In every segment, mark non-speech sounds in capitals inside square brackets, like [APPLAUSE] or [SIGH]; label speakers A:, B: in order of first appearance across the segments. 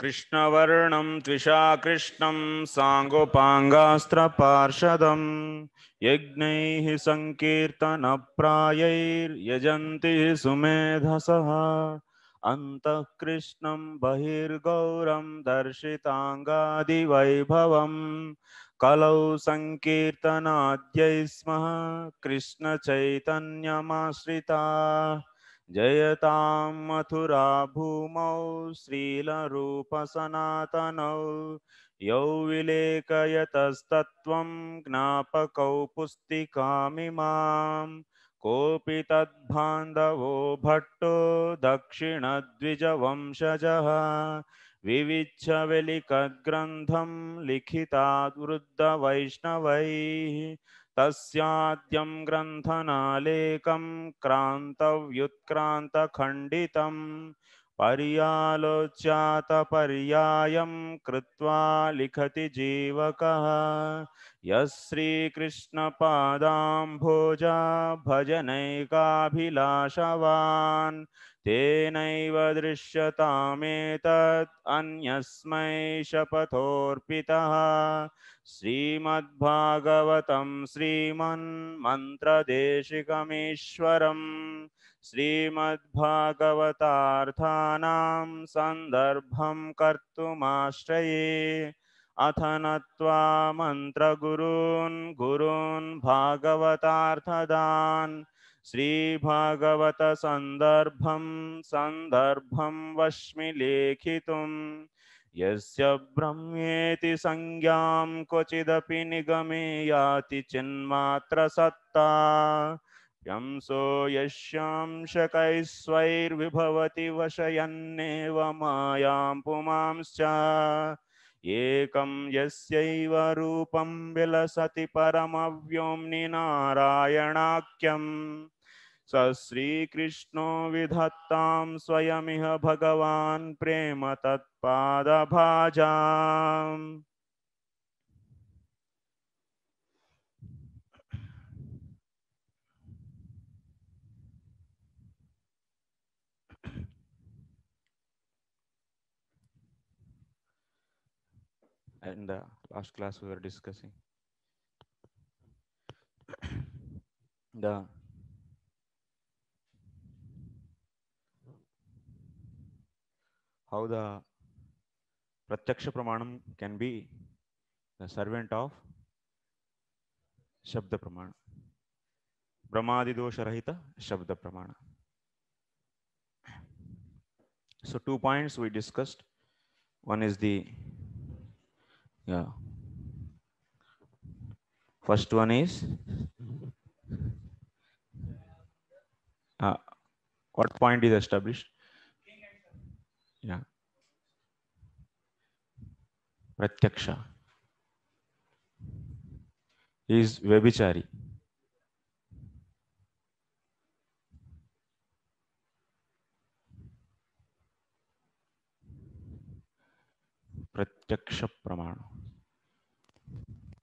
A: कृष्णवर्णं त्विषा कृष्णं साङ्गोपाङ्गास्त्रपार्षदं यज्ञैः सङ्कीर्तनप्रायैर्यजन्ति सुमेधसः अन्तः कृष्णं बहिर्गौरं दर्शिताङ्गादिवैभवं कलौ सङ्कीर्तनाद्यै स्मः कृष्णचैतन्यमाश्रिता जयता मथुरा भूमौ श्रीलरूपसनातनौ यौ विलेखयतस्तत्त्वं ज्ञापक पुस्तिकामिमाम् कोऽपि तद्बान्धवो भट्टो दक्षिणद्विजवंशजः विविच्छविलिखद्ग्रन्थं लिखिताद्वृद्धवैष्णवैः तस्याद्यं ग्रन्थनालेकं क्रान्तव्युत्क्रान्तखण्डितम् पर्यालोच्यात पर्यालोच्यातपर्यायं कृत्वा लिखति जीवकः यः श्रीकृष्णपादाम्भोजा भजनैकाभिलाषवान् तेनैव दृश्यतामेतत् अन्यस्मै शपथोऽर्पितः श्रीमद्भागवतं श्रीमन्मन्त्रदेशिकमीश्वरम् श्रीमद्भागवता सन्दर्भं कर्तुमाश्रये अथ नत्वा मन्त्रगुरून् गुरून् भागवतार्थदान् श्रीभागवतसन्दर्भं सन्दर्भं वश्मि लेखितुं यस्य ब्रह्मेति संज्ञां क्वचिदपि निगमे याति चिन्मात्रसत्ता यंसो यश्यां शकैस्वैर्विभवति वशयन्नेव मायां पुमांश्च एकं यस्यैव रूपं विलसति परमव्योम्नि नारायणाख्यम् स श्रीकृष्णो विधत्तां स्वयमिह भगवान् प्रेम तत्पादभाजाम् in the last class we were discussing. the how the pratyaksha pramanam can be the servant of shabda pramana brahmadi dosha rahita shabda pramana so two points we discussed one is the yeah first one is uh, what point is established yeah pratyaksha is vebichari प्रत्यक्ष प्रमाण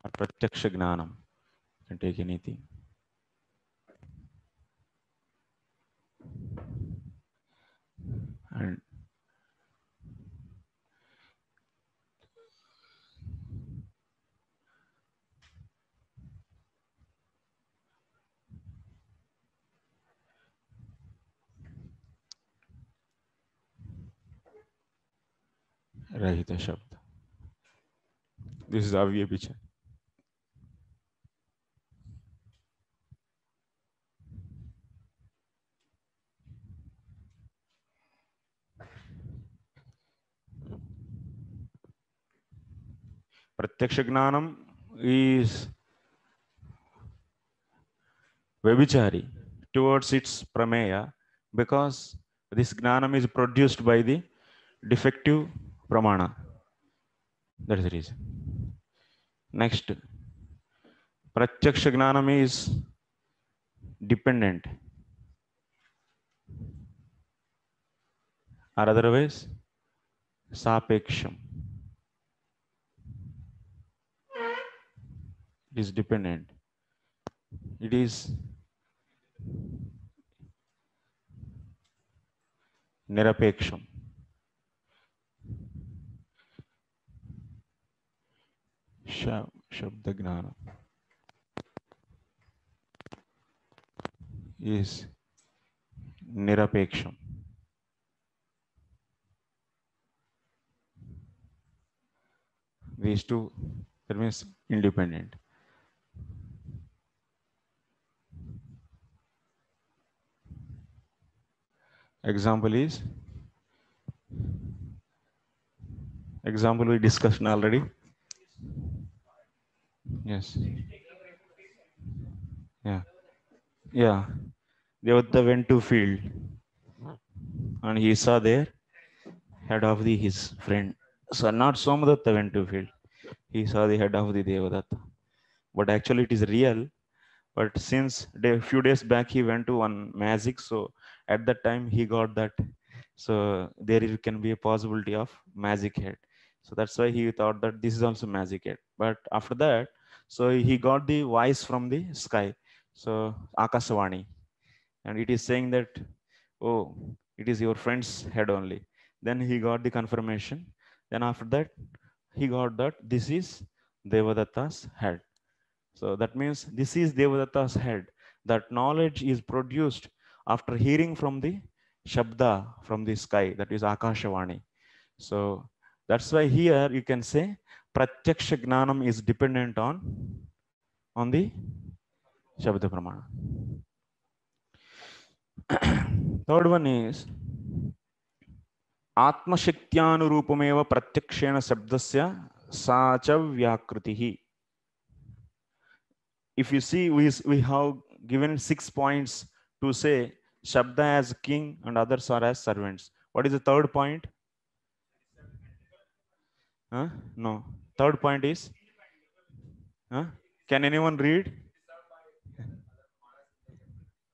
A: or pratyaksha jnanam. You can take anything. And रहित शब्द this is अव्यभिचार प्रत्यक्ष ज्ञानम ज्ञान व्यभिचारी towards its प्रमेय because this ज्ञानम is produced by the defective प्रमाण दट रीजन नेक्स्ट प्रत्यक्ष ज्ञानम इज डिपेंडेंट आर अदरवैज सापेक्षम it is dependent. It is nirapeksham. शब्द ज्ञान is nirapeksham. these two that means independent Example is, example we discussed already. Yes. Yeah. Yeah. Devadatta went to field and he saw there head of the his friend. So not Somadatta went to field. He saw the head of the Devadatta. But actually it is real. But since a few days back he went to one magic, so at that time he got that so there can be a possibility of magic head so that's why he thought that this is also magic head but after that so he got the voice from the sky so akasavani and it is saying that oh it is your friend's head only then he got the confirmation then after that he got that this is devadatta's head so that means this is devadatta's head that knowledge is produced after hearing from the Shabda from the sky, that is Akashavani. So that's why here you can say Pratyaksha Gnanam is dependent on, on the Shabda Pramana. [CLEARS THROAT] Third one is atma ఆత్మశక్త్యానురూపమేవ ప్రత్యక్షేణ vyakritihi. If you see, we we have given six points. to say Shabda as king and others are as servants. What is the third point? Huh? No. Third point is? Huh? Can anyone read?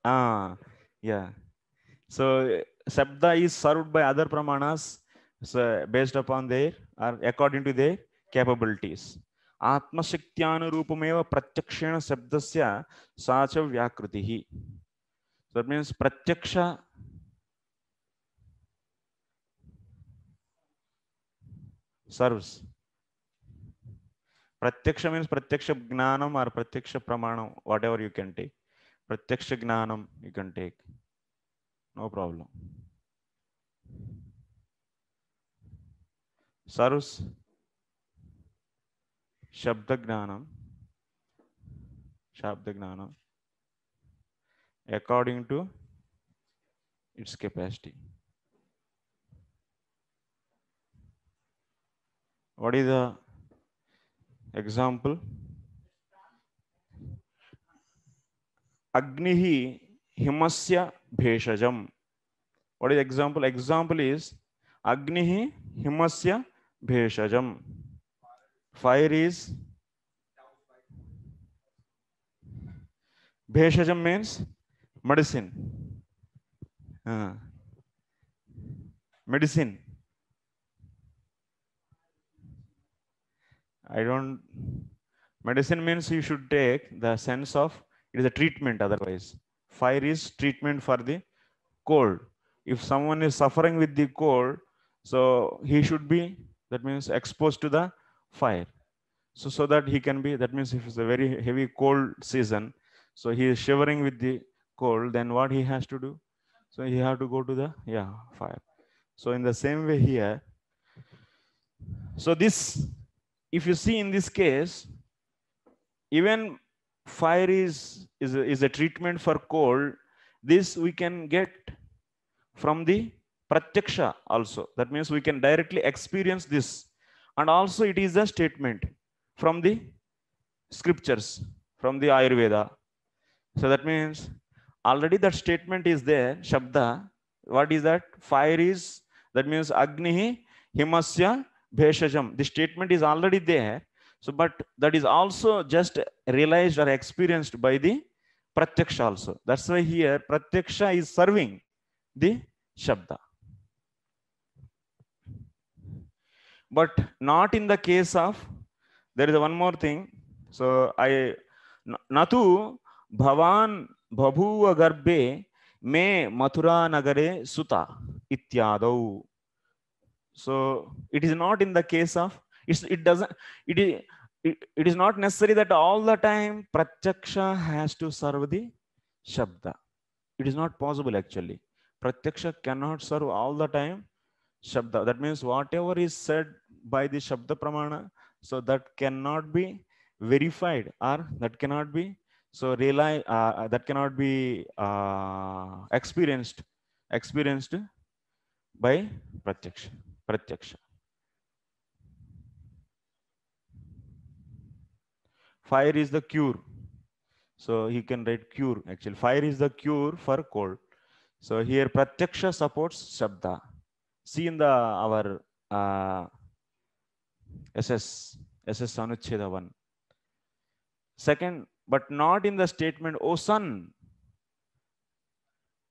A: Ah, yeah. So Shabda is served by other pramanas so based upon their or according to their capabilities. आत्मशक्त्यानुरूपमेव प्रत्यक्षेण शब्दस्य सा च that means ప్రత్యక్ష serves ప్రత్యక్ష means ప్రత్యక్ష జ్ఞానం or ప్రత్యక్ష ప్రమాణం whatever you can take ప్రత్యక్ష జ్ఞానం you can take no problem serves శబ్ద జ్ఞానం శబ్ద జ్ఞానం according to its capacity. What is the example? Agnihi himasya bheshajam. What is example? Example is Agnihi himasya bheshajam. Fire is bheshajam means medicine. Uh, medicine. I don't, medicine means you should take the sense of, it is a treatment otherwise. Fire is treatment for the cold. If someone is suffering with the cold, so he should be, that means exposed to the fire. So, so that he can be, that means if it's a very heavy cold season, so he is shivering with the cold, then what he has to do? So he have to go to the, yeah, fire. So in the same way here, so this, if you see in this case, even fire is, is, a, is a treatment for cold. This we can get from the pratyaksha also. That means we can directly experience this. And also it is a statement from the scriptures, from the Ayurveda. So that means already that statement is there shabda what is that fire is that means agni, himasya bheshajam the statement is already there so but that is also just realized or experienced by the pratyaksha also that's why here pratyaksha is serving the shabda but not in the case of there is one more thing so i natu bhavan बभूव गर्भे मे मथुरा नगरे सुता इत्याद so it is not in the case of its it doesn't it it is not necessary that all the time प्रत्यक्ष has to serve the शब्द it is not possible actually प्रत्यक्ष can not serve all the time शब्द that means whatever is said by the शब्द प्रमाण so that can not be verified or that cannot be So rely uh, uh, that cannot be uh, experienced experienced by pratyaksha. pratyaksha. Fire is the cure. So he can write cure actually. Fire is the cure for cold. So here pratyaksha supports shabda. See in the our uh, SS SS Anucheda one. Second, but not in the statement, O son,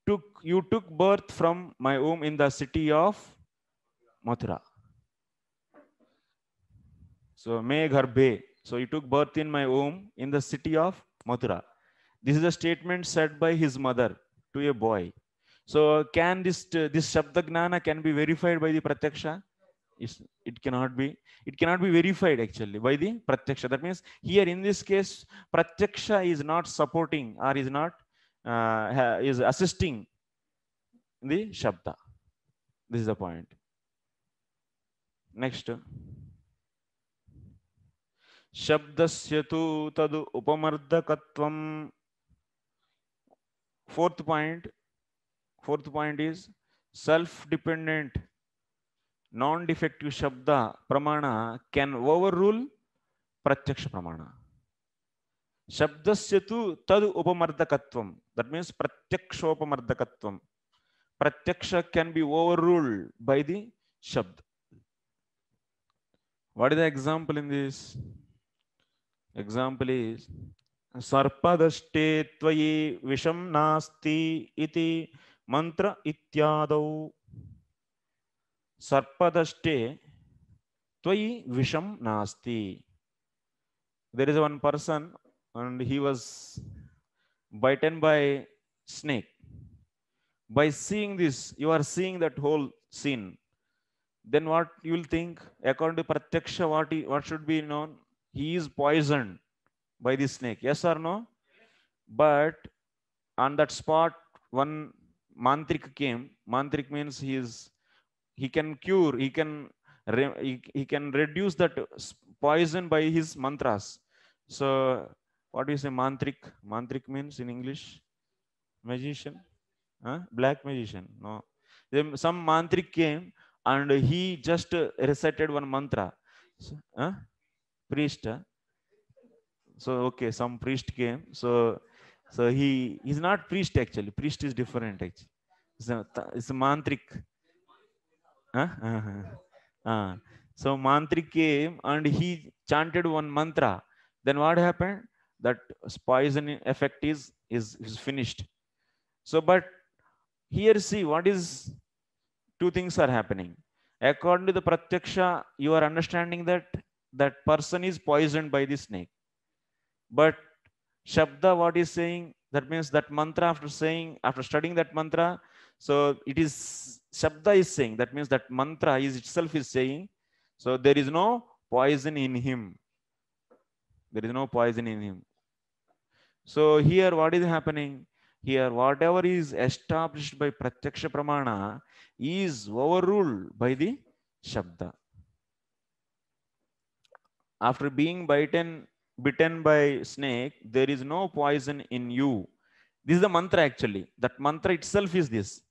A: took, you took birth from my womb in the city of Mathura. So, me gharbe. So, you took birth in my womb in the city of Mathura. This is a statement said by his mother to a boy. So, can this, this Shabdagnana can be verified by the Pratyaksha? is it cannot be it cannot be verified actually by the pratyaksha. That means here in this case, pratyaksha is not supporting or is not uh, is assisting the shabda. This is the point. Next. शब्दस्य तु तद् उपमर्दकत्वं fourth point fourth point is self dependent non defective शब्द प्रमाण can over rule प्रत्यक्ष प्रमाण शब्दस्य तु तद उपमर्दकत्व दॅट मीन्स प्रत्यक्षोपमर्दकत्व प्रत्यक्ष can be overrule by the शब्द what is the example in this example सर्पदष्टे विषम नास्ति इति मंत्र इत्यादौ ಸರ್ಪದಷ್ಟೇ ತ್ವಯಿ visham nasti there is one person and he was bitten by snake by seeing this you are seeing that whole scene then what you will think according to pratyaksha what, he, what should be known he is poisoned by the snake yes or no but on that spot one mantrik came mantrik means he is he can cure he can he, he can reduce that poison by his mantras so what do you say mantrik mantrik means in english magician huh? black magician no then some mantrik came and he just recited one mantra so, huh? priest huh? so okay some priest came so so he is not priest actually priest is different actually it's a, it's a mantrik Huh? Uh -huh. Uh, so mantri came and he chanted one mantra. Then what happened? That poison effect is, is, is finished. So, but here see what is two things are happening. According to the pratyaksha, you are understanding that that person is poisoned by the snake. But Shabda, what is saying? That means that mantra after saying, after studying that mantra, so it is Shabda is saying, that means that mantra is itself is saying, so there is no poison in him. There is no poison in him. So here what is happening? Here whatever is established by Pratyaksha Pramana is overruled by the Shabda. After being bitten, bitten by snake, there is no poison in you. This is the mantra actually. That mantra itself is this.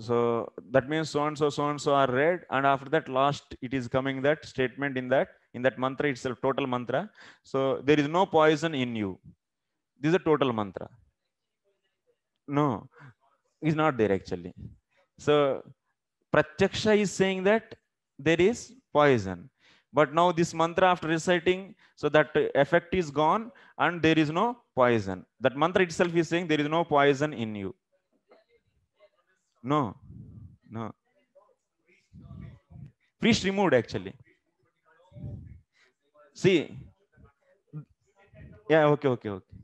A: So that means so and so, so and so are read, and after that, last it is coming that statement in that in that mantra itself, total mantra. So there is no poison in you. This is a total mantra. No, is not there actually. So Pratyaksha is saying that there is poison. But now this mantra after reciting, so that effect is gone and there is no poison. That mantra itself is saying there is no poison in you. No, no. Priest removed actually. See, yeah, okay, okay, okay.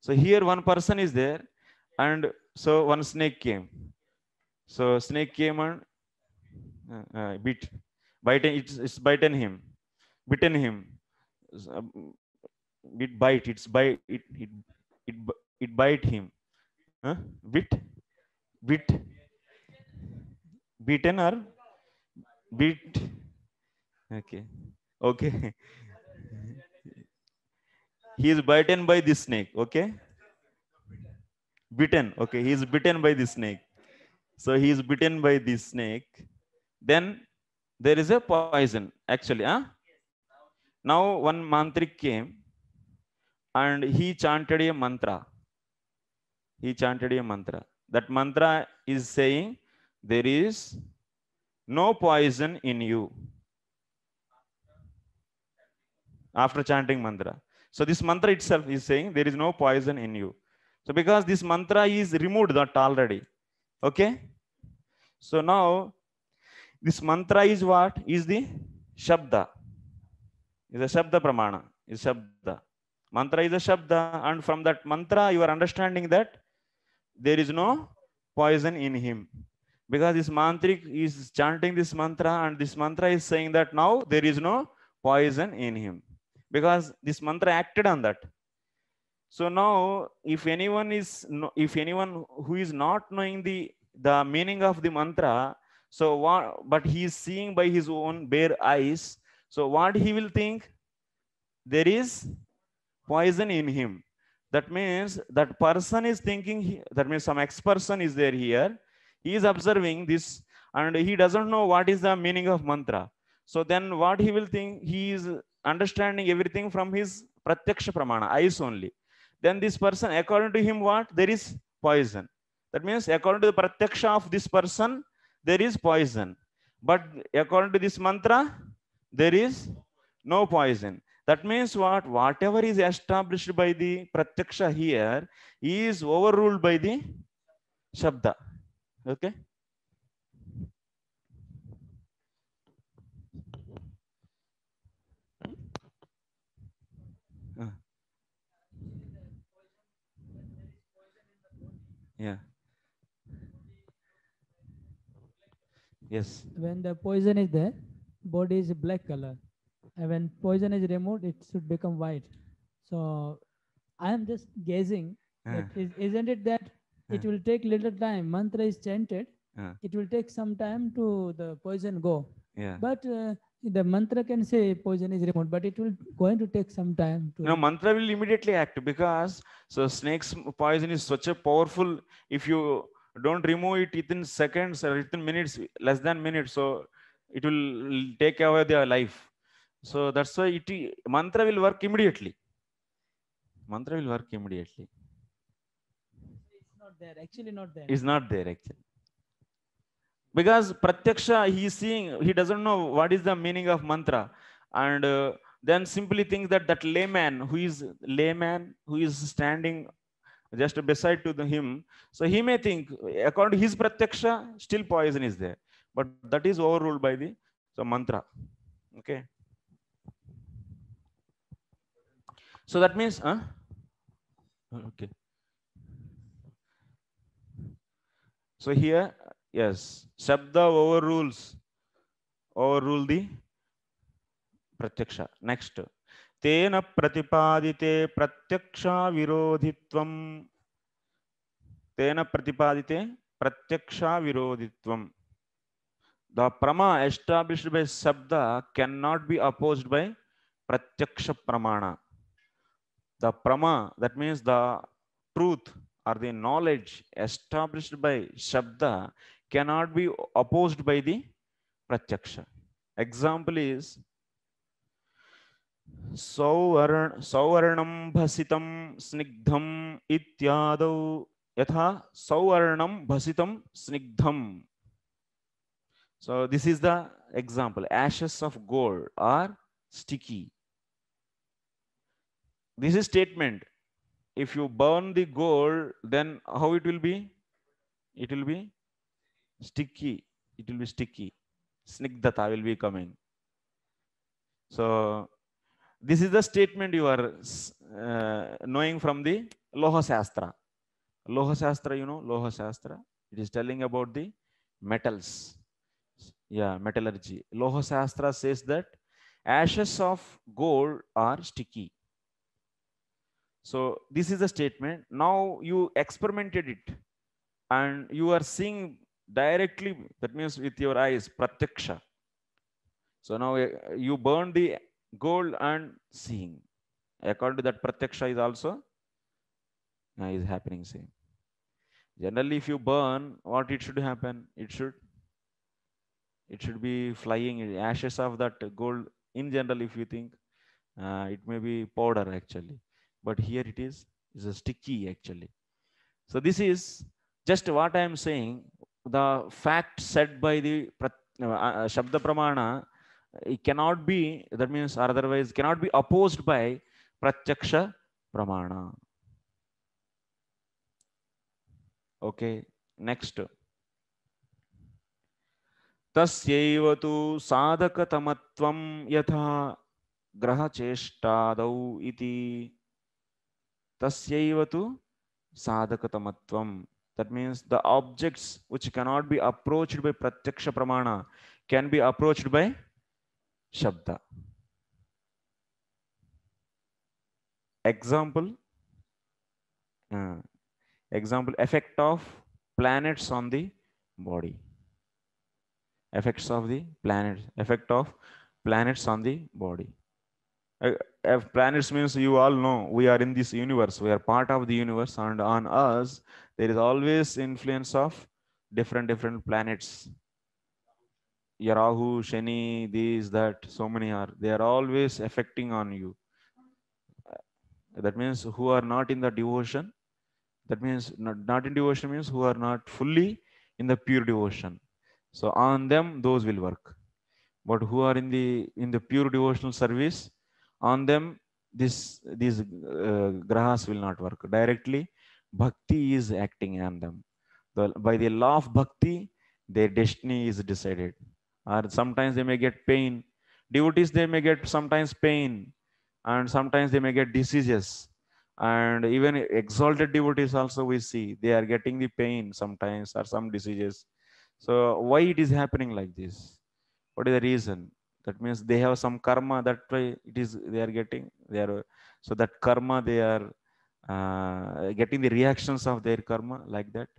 A: So here one person is there, and so one snake came. So snake came and uh, uh, bit, bitten. It's, it's bitten him, bitten him. Um, it bite. It's bite. It it it it bite him. Huh? Bit, bit beaten or beat okay okay he is bitten by this snake okay bitten okay he is bitten by this snake so he is bitten by this snake then there is a poison actually huh? now one mantrik came and he chanted a mantra he chanted a mantra that mantra is saying there is no poison in you after chanting mantra. So this mantra itself is saying there is no poison in you. So because this mantra is removed that already. Okay. So now this mantra is what? Is the shabda. Is a shabda pramana. Is shabda. Mantra is a shabda. And from that mantra, you are understanding that there is no poison in him because this mantric is chanting this mantra and this mantra is saying that now there is no poison in him because this mantra acted on that so now if anyone is if anyone who is not knowing the the meaning of the mantra so what but he is seeing by his own bare eyes so what he will think there is poison in him that means that person is thinking that means some ex person is there here he is observing this and he doesn't know what is the meaning of mantra. So then what he will think, he is understanding everything from his pratyaksha pramana, eyes only. Then this person, according to him, what? There is poison. That means according to the pratyaksha of this person, there is poison. But according to this mantra, there is no poison. That means what? Whatever is established by the pratyaksha here is overruled by the shabda okay uh. yeah yes
B: when the poison is there body is black color and when poison is removed it should become white so i am just guessing uh. that is, isn't it that it will take little time. Mantra is chanted. It will take some time to the poison go. Yeah. But uh, the mantra can say poison is removed, but it will going to take some time. To no,
A: mantra will immediately act because so snake's poison is such a powerful. If you don't remove it within seconds or within minutes, less than minutes, so it will take away their life. So that's why it mantra will work immediately. Mantra will work immediately
B: there. Actually, not there. Is
A: not there actually. Because pratyaksha, he is seeing, he doesn't know what is the meaning of mantra, and uh, then simply thinks that that layman who is layman who is standing just beside to the, him, so he may think according to his pratyaksha, still poison is there, but that is overruled by the so mantra. Okay. So that means, huh? Okay. So here, yes, Shabda overrules, overrule the Pratyaksha. Next, Tena pratipadite Pratyaksha Virodhitvam. Tena pratipadite Pratyaksha Virodhitvam. The prama established by Shabda cannot be opposed by Pratyaksha Pramana. The prama, that means the truth or the knowledge established by Shabda cannot be opposed by the Pratyaksha. Example is सौवर्ण सौवर्णं भसितं स्निग्धम् इत्यादौ यथा सौवर्णं भसितं स्निग्धम् so this is the example ashes of gold are sticky this is statement if you burn the gold, then how it will be? It will be sticky. It will be sticky. Snigdhata will be coming. So this is the statement you are uh, knowing from the Loha Shastra. Loha Shastra, you know, Loha Shastra. It is telling about the metals. Yeah, metallurgy. Loha Shastra says that ashes of gold are sticky. So this is a statement. Now you experimented it and you are seeing directly, that means with your eyes, pratyaksha. So now eh, you burn the gold and seeing. According to that, pratyaksha is also now is happening same. Generally, if you burn, what it should happen? It should it should be flying ashes of that gold. In general, if you think, uh, it may be powder actually. but here it is, is a sticky actually. So this is just what I am saying, the fact said by the Shabda Pramana, it cannot be, that means or otherwise cannot be opposed by Pratyaksha Pramana. Okay, next. तस्यैव तु साधकतमत्वं यथा ग्रहचेष्टादौ इति tasyaiva sadhakatatvam that means the objects which cannot be approached by pratyaksha pramana can be approached by shabda example uh, example effect of planets on the body effects of the planets effect of planets on the body uh, planets means you all know we are in this universe we are part of the universe and on us there is always influence of different different planets yarahu Shani, these, that, so many are. They are always affecting on you. Uh, that means who are not in the devotion. That means not, not in devotion means who are not fully in the pure devotion. So on them, those will work. But who are in the in the pure devotional service, on them, this these uh, grahas will not work directly. Bhakti is acting on them. The, by the law of bhakti, their destiny is decided. Or sometimes they may get pain. Devotees they may get sometimes pain, and sometimes they may get diseases. And even exalted devotees also we see they are getting the pain sometimes or some diseases. So why it is happening like this? What is the reason? that means they have some karma that way it is they are getting they are so that karma they are uh, getting the reactions of their karma like that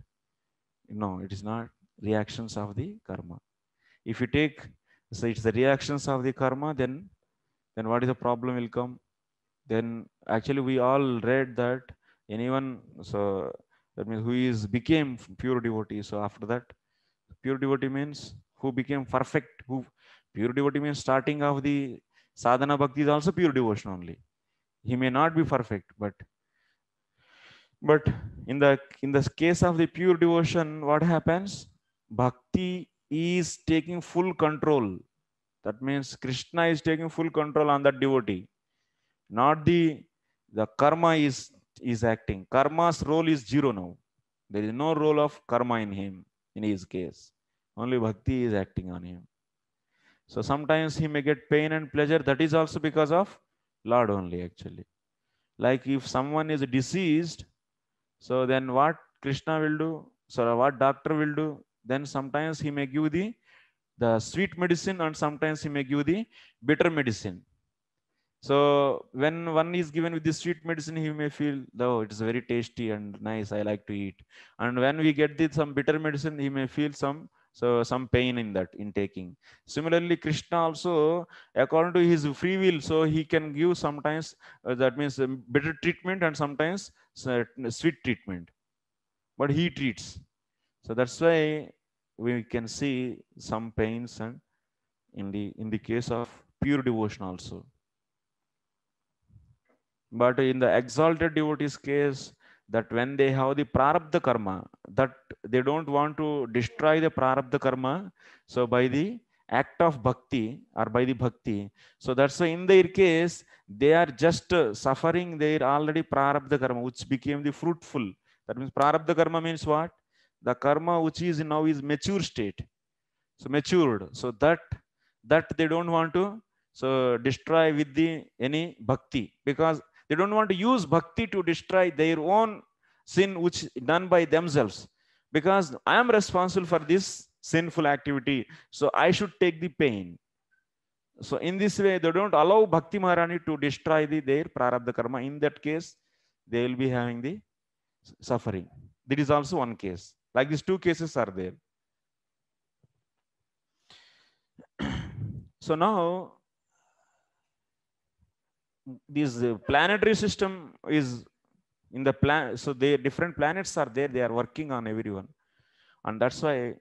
A: no it is not reactions of the karma if you take so it's the reactions of the karma then then what is the problem will come then actually we all read that anyone so that means who is became pure devotee so after that pure devotee means who became perfect who Pure devotee means starting of the sadhana bhakti is also pure devotion only. He may not be perfect, but but in the in the case of the pure devotion, what happens? Bhakti is taking full control. That means Krishna is taking full control on that devotee, not the the karma is is acting. Karma's role is zero now. There is no role of karma in him, in his case. Only bhakti is acting on him. So sometimes he may get pain and pleasure. That is also because of Lord only, actually. Like if someone is diseased, so then what Krishna will do, so what doctor will do, then sometimes he may give the, the sweet medicine and sometimes he may give the bitter medicine. So when one is given with the sweet medicine, he may feel, oh, it's very tasty and nice. I like to eat. And when we get the, some bitter medicine, he may feel some so some pain in that in taking. Similarly, Krishna also, according to his free will, so he can give sometimes uh, that means um, better treatment and sometimes uh, sweet treatment. But he treats. So that's why we can see some pains and in the in the case of pure devotion also. But in the exalted devotee's case, that when they have the prarabdha karma, that they don't want to destroy the prarabdha karma. So by the act of bhakti or by the bhakti, so that's why in their case, they are just suffering their already prarabdha karma, which became the fruitful. That means prarabdha karma means what? The karma which is now is mature state. So matured. So that that they don't want to so destroy with the any bhakti because they don't want to use bhakti to destroy their own sin which done by themselves. Because I am responsible for this sinful activity. So I should take the pain. So in this way, they don't allow Bhakti Maharani to destroy the, their prarabdha karma. In that case, they will be having the suffering. That is also one case. Like these two cases are there. [CLEARS THROAT] so now this uh, planetary system is in the planet. So the different planets are there. They are working on everyone. And that's why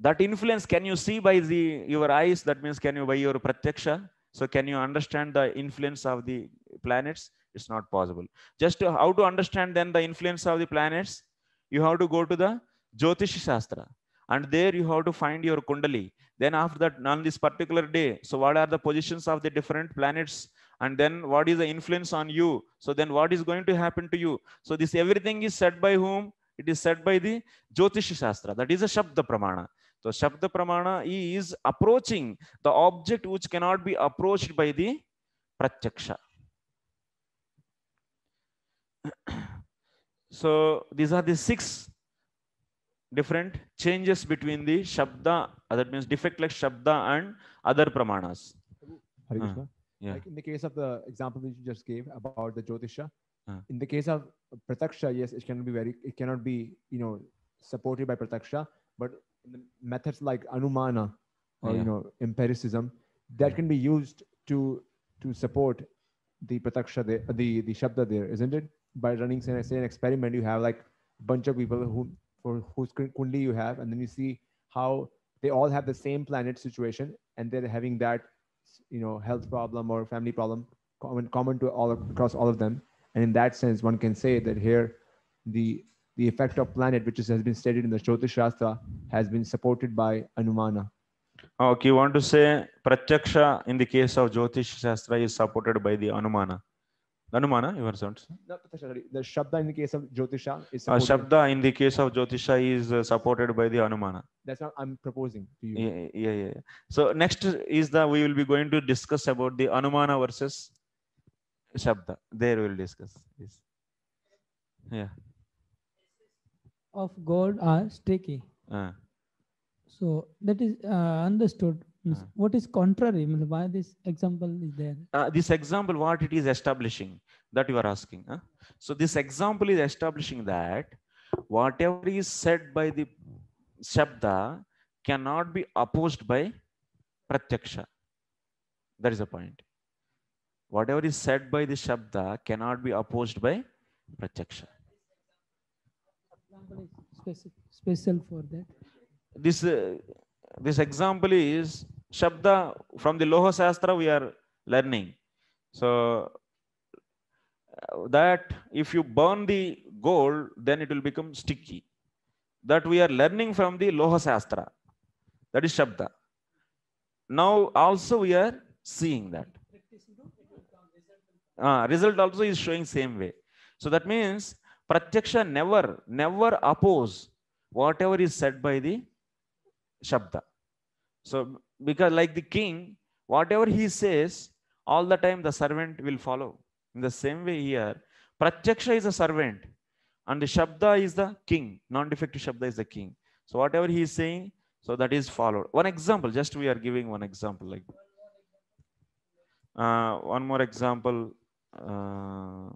A: that influence, can you see by the your eyes? That means, can you by your pratyaksha? So can you understand the influence of the planets? It's not possible. Just to, how to understand then the influence of the planets? You have to go to the Jyotish Shastra. And there you have to find your Kundali. Then after that, on this particular day, so what are the positions of the different planets and then what is the influence on you so then what is going to happen to you so this everything is said by whom it is said by the jyotish shastra that is a shabda pramana so shabda pramana is approaching the object which cannot be approached by the pratyaksha [CLEARS THROAT] so these are the six different changes between the shabda that means defect like shabda and other pramanas Hare Krishna. Yeah. Like
C: in the case of the example that you just gave about the Jyotisha, uh. in the case of Prataksha, yes, it cannot be very, it cannot be, you know, supported by Prataksha, but methods like Anumana or, yeah. you know, empiricism, that yeah. can be used to to support the Prataksha, there, uh, the, the Shabda there, isn't it? By running, say, say an experiment, you have like a bunch of people who, for whose Kundi you have, and then you see how they all have the same planet situation and they're having that you know health problem or family problem common common to all across all of them and in that sense one can say that here the the effect of planet which is, has been stated in the Jyotish Shastra has been supported by Anumana.
A: Okay, you want to say Pratyaksha in the case of Jyotish Shastra is supported by the Anumana. Anumana, you were
C: no, sorry. The Shabda in the case of Jyotisha is uh, Shabda
A: in the case of Jyotisha is uh, supported by the Anumana.
C: That's what I'm proposing
A: to you. Yeah, yeah, yeah, So next is the we will be going to discuss about the Anumana versus Shabda. There we'll discuss. Yes. Yeah.
B: Of gold are sticky. Uh. So that is uh, understood. Uh, what is contrary? Why this example is there?
A: Uh, this example, what it is establishing that you are asking. Huh? So this example is establishing that whatever is said by the Shabda cannot be opposed by Pratyaksha. That is the point. Whatever is said by the Shabda cannot be opposed by Pratyaksha.
B: Example is special for
A: that. This, uh, this example is Shabda from the Loha Shastra we are learning. So that if you burn the gold, then it will become sticky. That we are learning from the Loha Shastra, that is Shabda. Now also we are seeing that. Uh, result also is showing same way. So that means Pratyaksha never, never oppose whatever is said by the Shabda. So because like the king, whatever he says, all the time the servant will follow. In the same way here, Pratyaksha is a servant and the Shabda is the king. Non-defective Shabda is the king. So whatever he is saying, so that is followed. One example, just we are giving one example like uh, one more example, uh,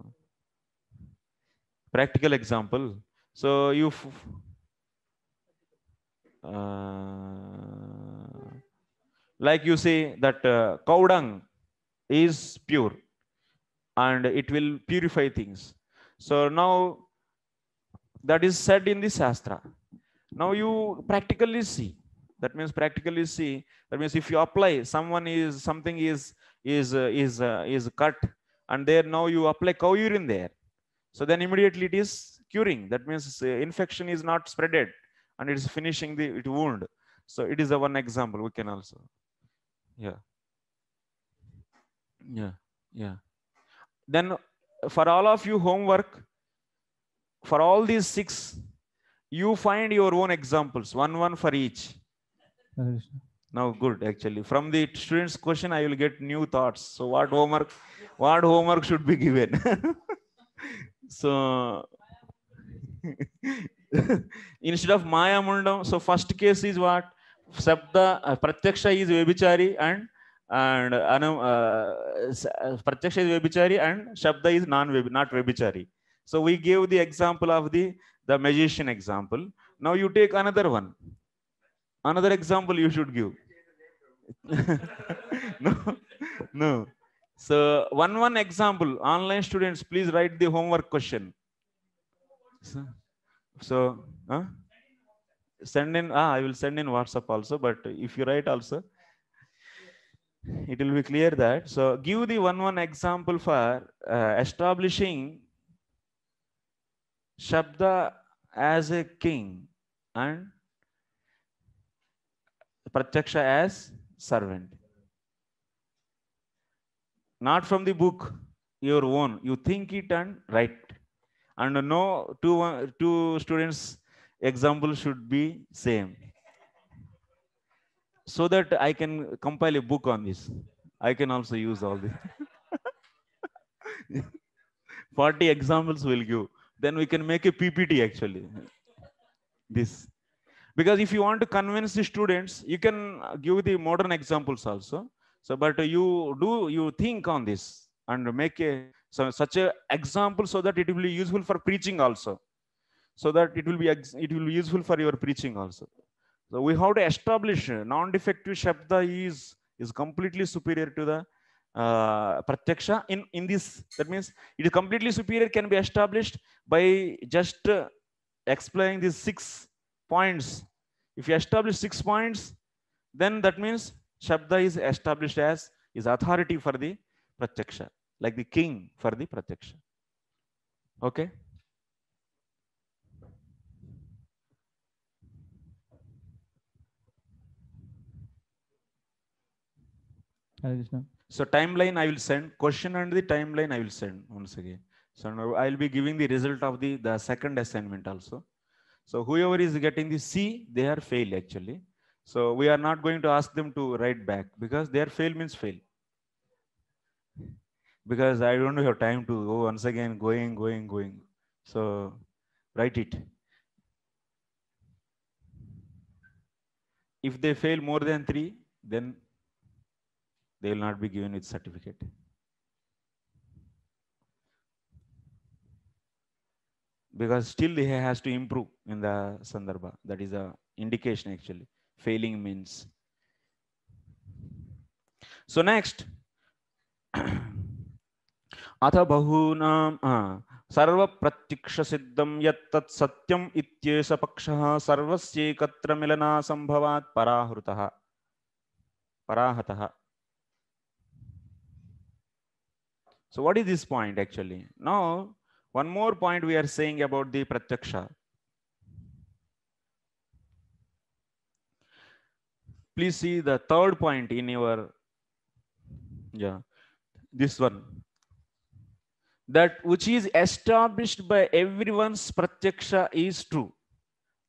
A: practical example. So you, uh, like you say that uh, cow dung is pure and it will purify things. So now that is said in the Shastra. Now you practically see. That means practically see. That means if you apply, someone is something is is uh, is uh, is cut, and there now you apply cow urine there. So then immediately it is curing. That means uh, infection is not spreaded, and it is finishing the it wound. So it is a one example we can also. Yeah. Yeah. Yeah. Then for all of you homework, for all these six, you find your own examples, one one for each. Now, good actually. From the students' question, I will get new thoughts. So, what homework, what homework should be given? [LAUGHS] so, [LAUGHS] instead of Maya Mundam, so first case is what? Sabda, uh, Pratyaksha is Vebichari and and anam uh, uh, uh pratyaksha is vebhichari and shabda is non not vebhichari so we gave the example of the the magician example now you take another one another example you should give [LAUGHS] no no so one one example online students please write the homework question so, so huh? send in ah i will send in whatsapp also but if you write also [LAUGHS] it will be clear that. So give the one one example for uh, establishing Shabda as a king and Pratyaksha as servant. Not from the book, your own. You think it and write. And no two, two students example should be same so that I can compile a book on this. I can also use all this. [LAUGHS] 40 examples will give. Then we can make a PPT actually. This. Because if you want to convince the students, you can give the modern examples also. So, but you do, you think on this and make a, so, such a example so that it will be useful for preaching also. So that it will be, it will be useful for your preaching also. So we have to establish non-defective Shabda is, is completely superior to the uh, Pratyaksha in, in this. That means it is completely superior can be established by just uh, explaining these six points. If you establish six points, then that means Shabda is established as is authority for the Pratyaksha, like the king for the Pratyaksha. Okay. Hare Krishna. So timeline I will send question and the timeline I will send once again. So now I'll be giving the result of the, the second assignment also. So whoever is getting the C, they are fail actually. So we are not going to ask them to write back because their fail means fail. Because I don't have time to go once again going, going, going. So write it. If they fail more than three, then they will not be given with certificate. Because still he has to improve in the Sandarbha. That is a indication actually. Failing means. So next, अथ बहूनाम् सर्वप्रत्यक्षसिद्धं यत्तत् सत्यम् इत्येष पक्षः सर्वस्यैकत्र मिलनासम्भवात् पराहृतः पराहतः So what is this point actually? Now, one more point we are saying about the pratyaksha. Please see the third point in your, yeah, this one. That which is established by everyone's pratyaksha is true.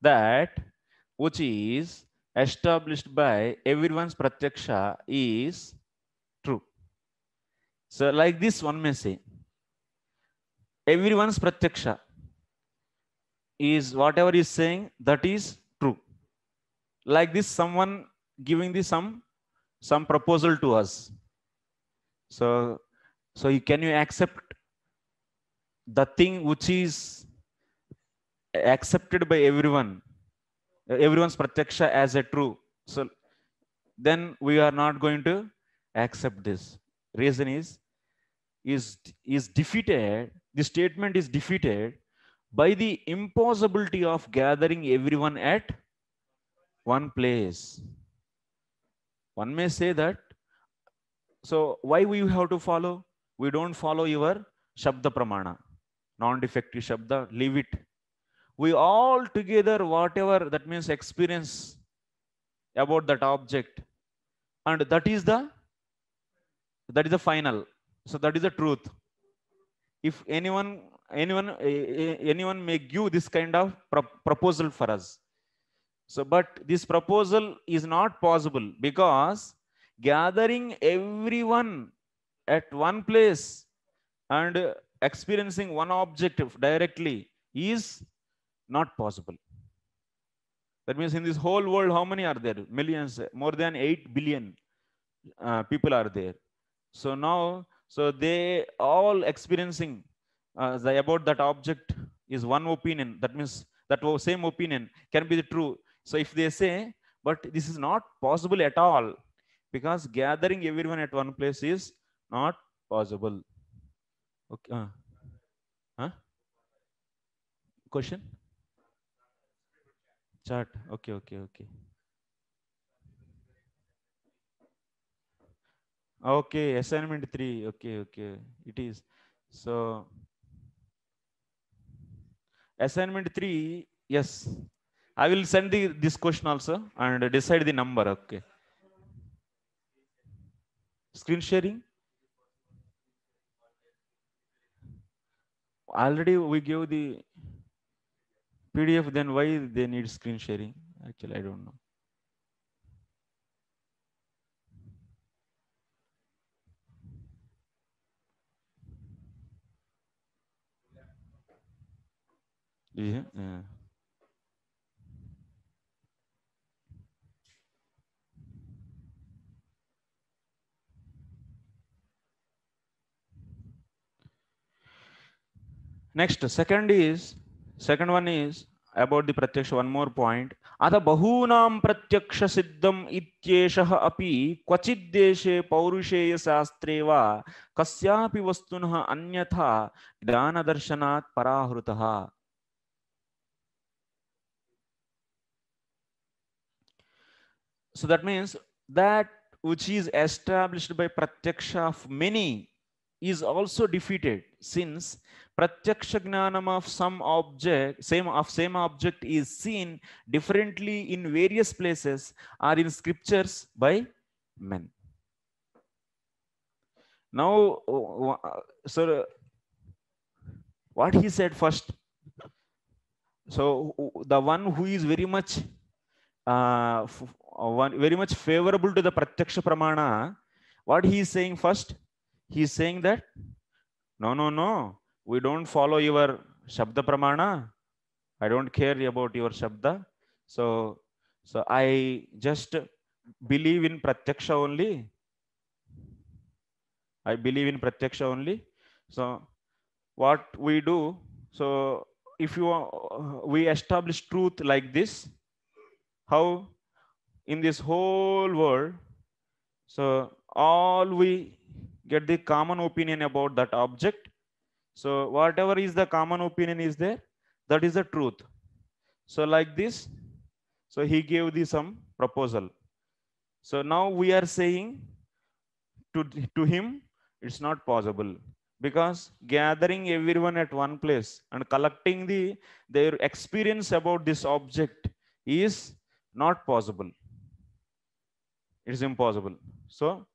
A: That which is established by everyone's pratyaksha is so like this one may say, everyone's pratyaksha is whatever is saying that is true. Like this someone giving this some, some proposal to us. So, so you, can you accept the thing which is accepted by everyone, everyone's pratyaksha as a true. So then we are not going to accept this. Reason is is, is defeated, the statement is defeated by the impossibility of gathering everyone at one place. One may say that. So why we have to follow? We don't follow your Shabda Pramana, non-defective Shabda, leave it. We all together, whatever that means experience about that object. And that is the, that is the final. So that is the truth. If anyone, anyone, eh, eh, anyone may give this kind of pro proposal for us. So, but this proposal is not possible because gathering everyone at one place and experiencing one objective directly is not possible. That means in this whole world, how many are there? Millions, more than 8 billion uh, people are there. So now so they all experiencing uh, the, about that object is one opinion. That means that same opinion can be the true. So if they say, but this is not possible at all because gathering everyone at one place is not possible. Okay. Uh, huh? Question? Chart. Okay, okay, okay. Okay, assignment three. Okay, okay, it is. So, assignment three, yes. I will send the, this question also and decide the number. Okay. Screen sharing. Already we gave the PDF, then why they need screen sharing? Actually, I don't know. Iya. Yeah. Next, second is second one is about the pratyaksha. One more point. अथ बहूनां प्रत्यक्ष सिद्धम इत्येषः अपि क्वचिद्देशे पौरुषेय शास्त्रे वा कस्यापि वस्तुनः अन्यथा ज्ञानदर्शनात् पराहृतः So that means that which is established by pratyaksha of many is also defeated since pratyaksha of some object same of same object is seen differently in various places or in scriptures by men now uh, uh, so uh, what he said first so the one who is very much uh, one, very much favorable to the pratyaksha pramana, what he is saying first, he is saying that, no, no, no, we don't follow your shabda pramana. I don't care about your shabda. So, so I just believe in pratyaksha only. I believe in pratyaksha only. So what we do, so if you, uh, we establish truth like this, how in this whole world, so all we get the common opinion about that object. So whatever is the common opinion is there, that is the truth. So like this, so he gave the some proposal. So now we are saying to, to him, it's not possible because gathering everyone at one place and collecting the their experience about this object is not possible it is impossible so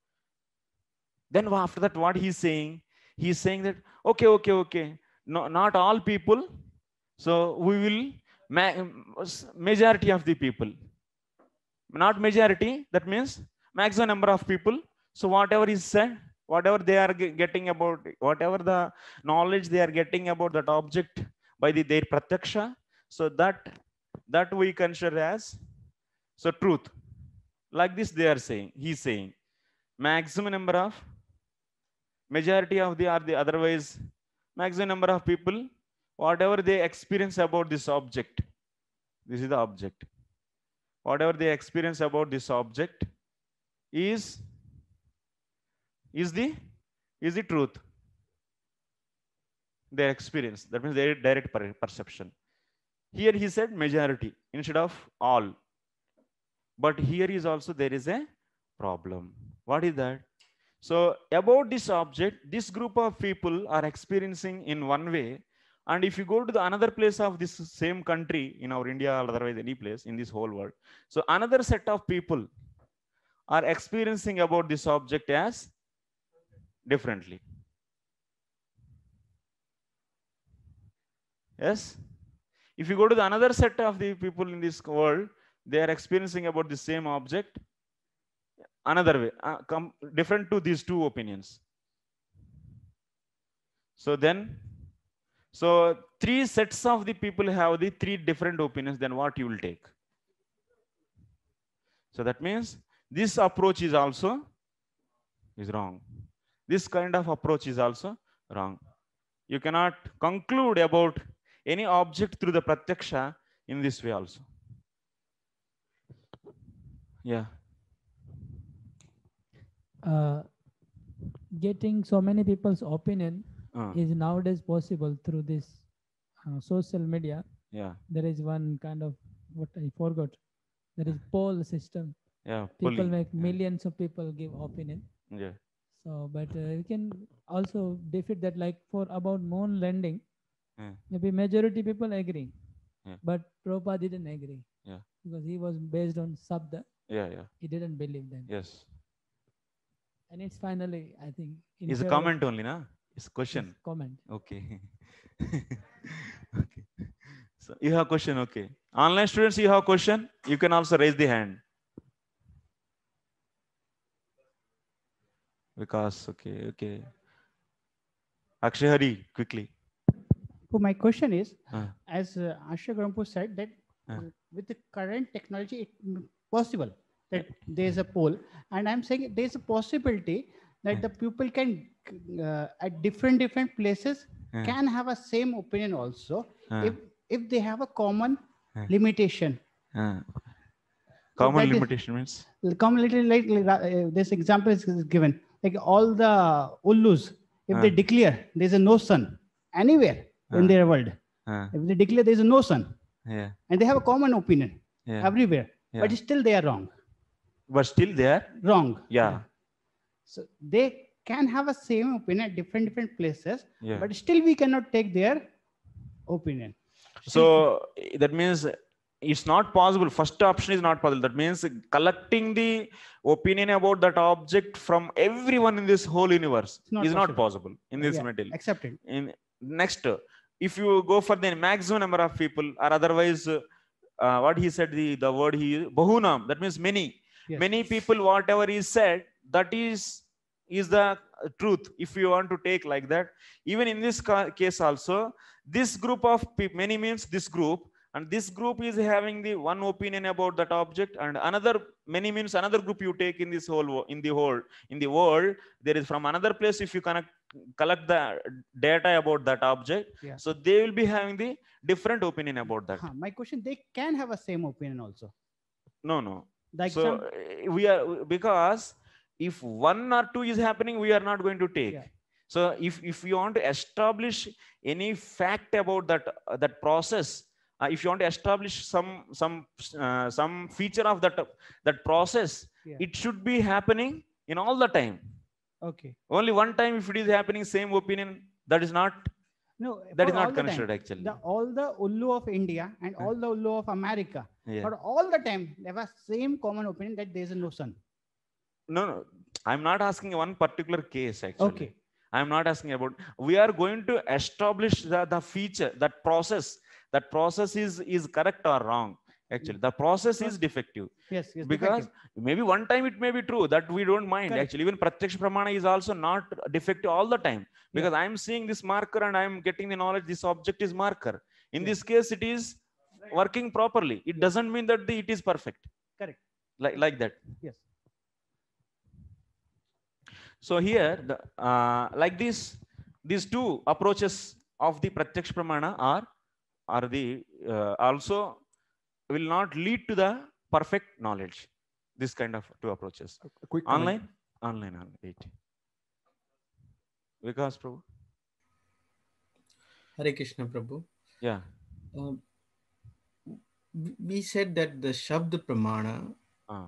A: then after that what he's saying he's saying that okay okay okay no, not all people so we will ma majority of the people not majority that means maximum number of people so whatever is said whatever they are getting about whatever the knowledge they are getting about that object by the their pratyaksha so that that we consider as so truth, like this they are saying, he's saying, maximum number of, majority of the are the otherwise, maximum number of people, whatever they experience about this object, this is the object, whatever they experience about this object is, is the, is the truth. Their experience, that means their direct perception. Here he said majority instead of all. But here is also there is a problem. What is that? So about this object, this group of people are experiencing in one way. And if you go to the another place of this same country in our India or otherwise any place in this whole world. So another set of people are experiencing about this object as differently. Yes. If you go to the another set of the people in this world, they are experiencing about the same object another way, uh, come different to these two opinions. So then, so three sets of the people have the three different opinions, then what you will take. So that means this approach is also is wrong. This kind of approach is also wrong. You cannot conclude about any object through the pratyaksha in this way also yeah
B: uh, getting so many people's opinion uh. is nowadays possible through this uh, social media yeah there is one kind of what i forgot there is poll system yeah people make millions yeah. of people give opinion yeah so but uh, you can also defeat that like for about moon landing yeah. maybe majority people agree yeah. but Prabhupada didn't agree yeah because he was based on sabda yeah, yeah. He didn't believe them. Yes. And it's finally, I think. It's a comment
A: only, na? It's question. It's comment. Okay. [LAUGHS] okay. So you have question. Okay. Online students, you have question. You can also raise the hand. Because okay, okay. Akshay Hari, quickly.
B: So
D: my question is, uh, as uh, Asha Grampo said, that uh, with the current technology, it possible that there is a poll and i'm saying there is a possibility that the people can uh, at different different places yeah. can have a same opinion also yeah. if if they have a common yeah. limitation
A: common so limitation is,
D: means common like, like uh, this example is, is, given like all the ullus if they declare there is a no sun anywhere in their world if they declare there is a no sun yeah and they have a common opinion everywhere yeah. but still they are wrong
A: but still they are wrong yeah, yeah.
D: so they can have a same opinion at different different places yeah. but still we cannot take their
A: opinion so that means it's not possible first option is not possible that means collecting the opinion about that object from everyone in this whole universe not is possible. not possible in this yeah, material accepted in next if you go for the maximum number of people or otherwise uh, what he said the the word he bahunam that means many yes. many people whatever he said that is is the truth if you want to take like that even in this case also this group of people many means this group and this group is having the one opinion about that object and another many means another group you take in this whole in the whole in the world there is from another place if you connect collect the data about that object yeah. so they will be having the different opinion about that huh,
D: my question they can have a same opinion also
A: no no like so some... Eh, we are because if one or two is happening we are not going to take yeah. so if if you want to establish any fact about that uh, that process uh, if you want to establish some some uh, some feature of that that process yeah. it should be happening in all the time Okay. Only one time if it is happening, same opinion, that is not
D: no, that is not considered time, actually. The, all the Ullu of India and yeah. Hmm. all the Ullu of America, yeah. But all the time, there was same common opinion that there is no sun.
A: No, no, I'm not asking one particular case actually. Okay. I'm not asking about. We are going to establish the, the feature, that process. That process is is correct or wrong actually the process is defective
D: yes, yes because
A: defective. maybe one time it may be true that we don't mind Correct. actually even pratyaksha pramana is also not defective all the time because yeah. i am seeing this marker and i am getting the knowledge this object is marker in yeah. this case it is working properly it yeah. doesn't mean that the, it is perfect correct like like that yes so here the, uh, like this these two approaches of the pratyaksha pramana are are the uh, also will not lead to the perfect knowledge. This kind of two approaches. A quick online, comment. online, online, eight. Vikas Prabhu.
E: Hare Krishna Prabhu. Yeah. Um, we said that the Shabd Pramana, ah.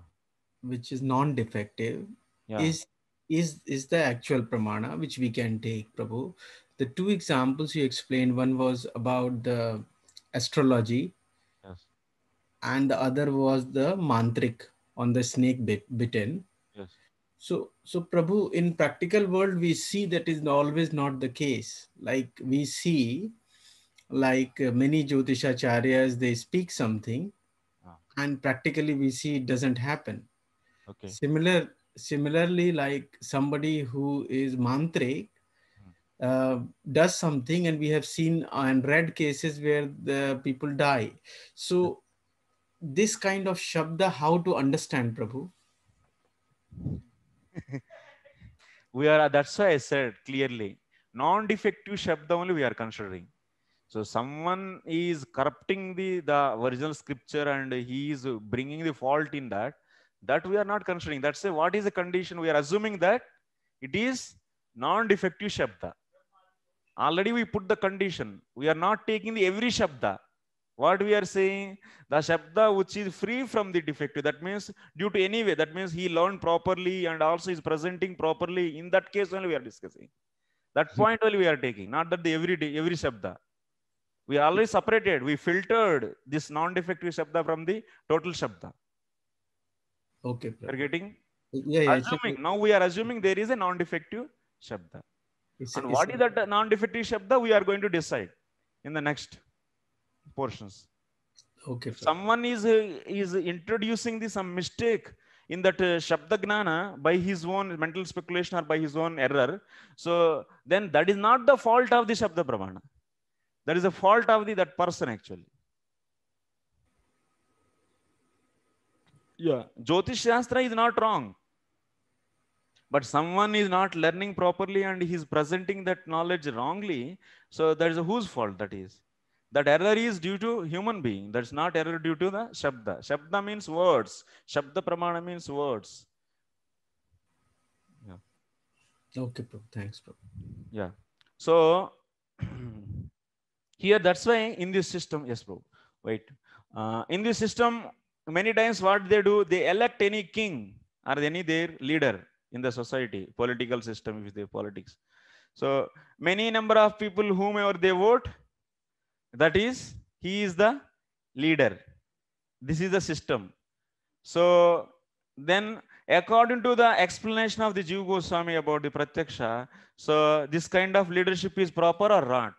E: which is non-defective, yeah. is is is the actual pramana which we can take prabhu the two examples you explained one was about the astrology and the other was the mantric on the snake bit, bitten. Yes. So, so Prabhu, in practical world, we see that is always not the case. Like we see, like uh, many Jyotishacharyas, they speak something, ah. and practically we see it doesn't happen. Okay. Similar, similarly, like somebody who is mantric hmm. uh, does something and we have seen and read cases where the people die so this kind of shabda how to understand prabhu
A: [LAUGHS] we are that's why i said clearly non defective shabda only we are considering so someone is corrupting the the original scripture and he is bringing the fault in that that we are not considering that's a, what is the condition we are assuming that it is non defective shabda already we put the condition we are not taking the every shabda what we are saying the shabda which is free from the defective that means due to any way that means he learned properly and also is presenting properly in that case only we are discussing that hmm. point only we are taking not that the every day every shabda we always separated we filtered this non defective shabda from the total shabda okay we are getting yeah, yeah assuming, now we are assuming there is a non defective shabda it's, and it's, what is that non defective shabda we are going to decide in the next portions. Okay. Someone is is introducing the, some mistake in that uh, Shabdagnana by his own mental speculation or by his own error. So then that is not the fault of the Shabda That is a fault of the that person actually. Yeah. Jyotish Shastra is not wrong. But someone is not learning properly and he is presenting that knowledge wrongly. So that is whose fault that is that error is due to human being. That's not error due to the Shabda. Shabda means words. Shabda Pramana means words. Yeah. Okay,
E: bro. Thanks, bro.
A: Yeah. So [CLEARS THROAT] here, that's why in this system, yes, bro. Wait. Uh, in this system, many times what they do, they elect any king or any their leader in the society, political system, if they politics. So many number of people whomever they vote, that is, he is the leader. This is the system. So then according to the explanation of the Jiv Goswami about the Pratyaksha, so this kind of leadership is proper or not?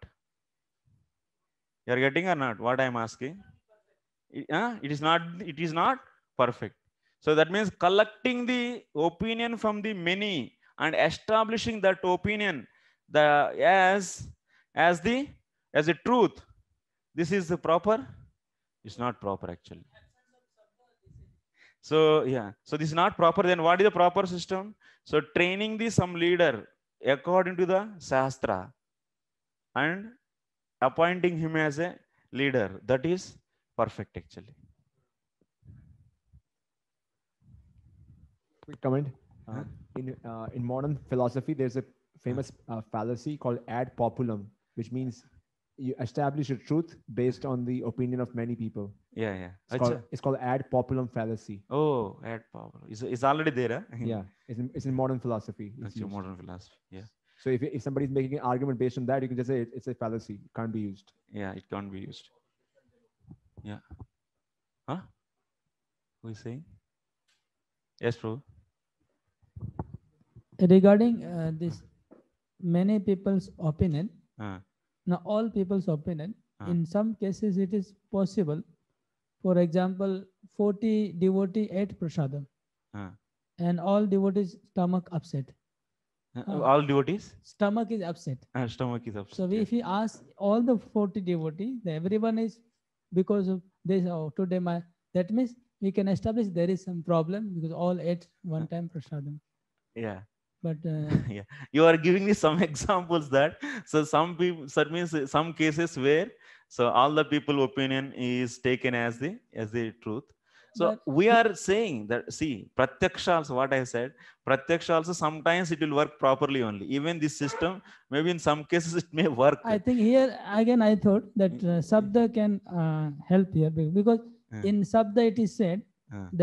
A: You are getting or not? What I am asking? It, uh, it is not. It is not perfect. So that means collecting the opinion from the many and establishing that opinion the as as the as a truth this is the proper. It's not proper actually. So yeah, so this is not proper. Then what is the proper system? So training the some leader according to the Shastra and appointing him as a leader. That is perfect actually.
C: Quick comment. Uh, in, uh, in modern philosophy, there's a famous uh, fallacy called ad populum, which means you establish your truth based on the opinion of many people. Yeah, yeah. It's, called, it's called ad populum fallacy. Oh, ad populum. It's, it's already there. Huh? [LAUGHS] yeah, it's in, it's in modern philosophy. It's modern
A: philosophy. Yeah.
C: So if, if somebody's making an argument based on that, you can just say it, it's a fallacy. It can't be used.
A: Yeah, it can't be used. Yeah. Huh? Who is saying? Yes, bro.
B: Regarding uh, this, many people's opinion. Uh now, all people's opinion. Ah. In some cases, it is possible. For example, 40 devotee ate prasadam. Ah. And all devotees' stomach upset.
A: Uh, all devotees?
B: Stomach is upset.
A: Uh, stomach is upset.
B: So yeah. if we ask all the 40 devotees, everyone is because of this, oh, today my, that means we can establish there is some problem because all ate one time prasadam.
E: Yeah
A: but uh... [LAUGHS] yeah you are giving me some [LAUGHS] examples that so some people so means some cases where so all the people opinion is taken as the as the truth so we are saying that see pratyaksha also what i said pratyaksha also sometimes it will work properly only even this system maybe in some cases it may work
B: i think here again i thought that mm, uh, mm. sabda can uh, help here because in sabda it is said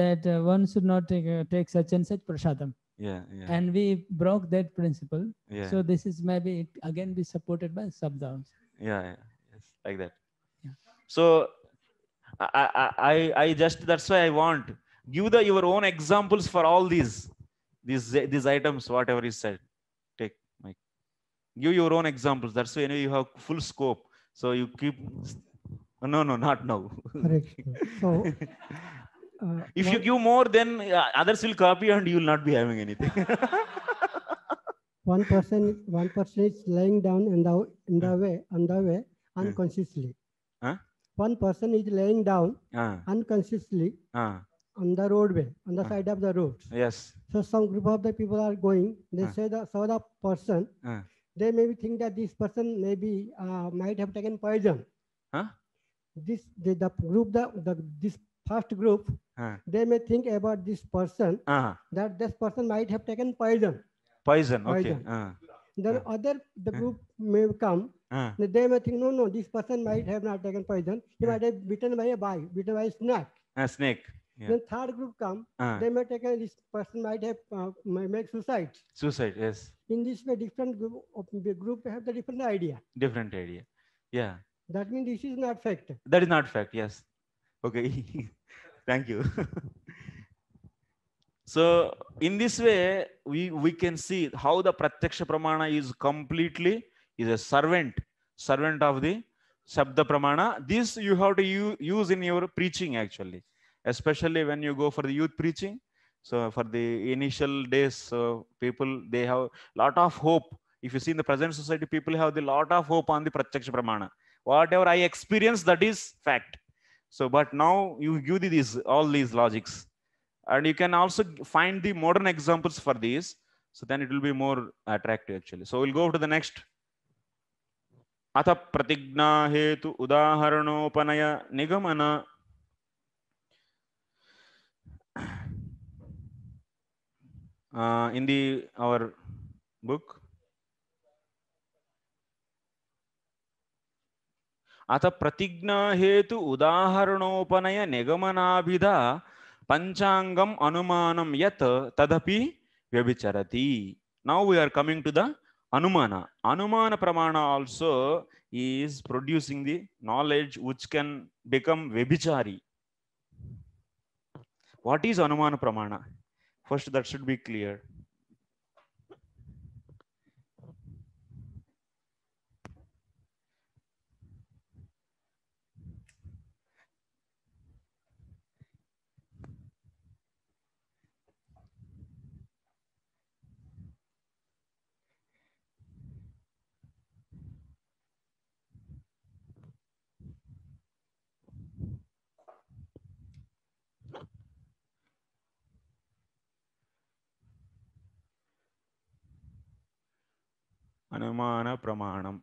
B: that uh, one should not take, uh, take such and such prasadam yeah, and we broke that principle yeah. so this is maybe again be supported by sub downs
A: yeah, yeah. Yes, like that yeah. so I, I i just that's why i want give the your own examples for all these these these items whatever you said take mike give your own examples that's why you have full scope so you keep no no not now so [LAUGHS] Uh, if one, you give more, then uh, others will copy and you will not be having anything.
D: [LAUGHS] one person, one person is lying down in the in the way, on the way, unconsciously. Huh? One person is laying down uh. unconsciously uh. on the roadway, on the uh. side of the road. Yes. So some group of the people are going. They say the saw the person. They maybe think that this person maybe uh, might have taken poison. Huh? This the, the group the, the this first group, uh. they may think about this person uh. that this person might have taken poison.
A: Poison, poison. okay. Uh.
D: Then other the group may come. They may think, no, no, this person might have not taken poison. He might have bitten by a bite, bitten by a snake.
A: A snake. Yeah. Then
D: third group come. They may take a, this person might have uh, may make suicide.
A: Suicide, yes.
D: In this way, different group group have the different idea.
A: Different idea, yeah.
D: That means this is not fact.
A: That is not fact. Yes. Okay. [LAUGHS] Thank you. [LAUGHS] so in this way, we, we can see how the Pratyaksha Pramana is completely is a servant, servant of the Sabda Pramana. This you have to use in your preaching actually, especially when you go for the youth preaching. So for the initial days, so people, they have lot of hope. If you see in the present society, people have the lot of hope on the Pratyaksha Pramana. Whatever I experience, that is fact. So, but now you give these all these logics, and you can also find the modern examples for these. So then it will be more attractive actually. So we'll go to the next. अथ प्रतिज्ञा हेतु उदाहरणोपनय निगमन uh, in the our book అత ప్రతిజ్ఞాహేతు ఉదాహరణోపనయ నిగమనాభిధ పంచాంగం అనుమానం యత్ తదపి వ్యభిచరతి now we are coming to the అనుమాన అనుమాన ప్రమాణ also is producing the knowledge which can become వ్యభిచారి వాట్ ఈజ్ అనుమాన ప్రమాణ first that should be clear अनुमान प्रमाणम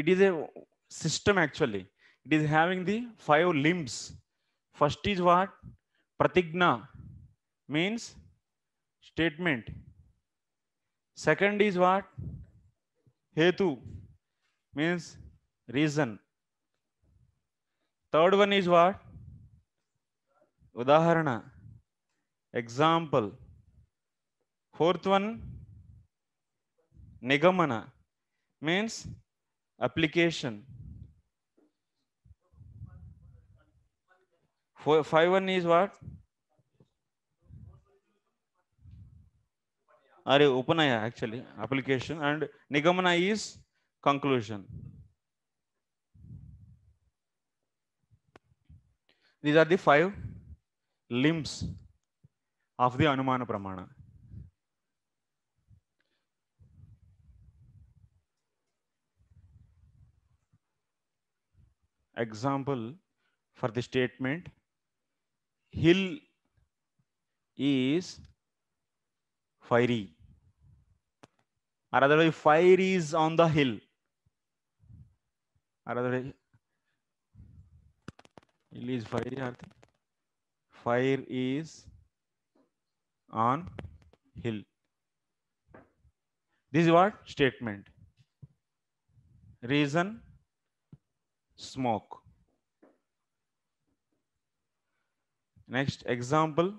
A: it is a system actually it is having the five limbs first is what pratigna means statement second is what hetu means reason third one is what udaharana example Fourth one, Nigamana means application. Four, five one is what? Are upanaya actually application and nigamana is conclusion. These are the five limbs of the Anumana Pramana. example for the statement hill is fiery or way: fire is on the hill or way: hill is fiery fire is on hill this is what statement reason smoke. Next example,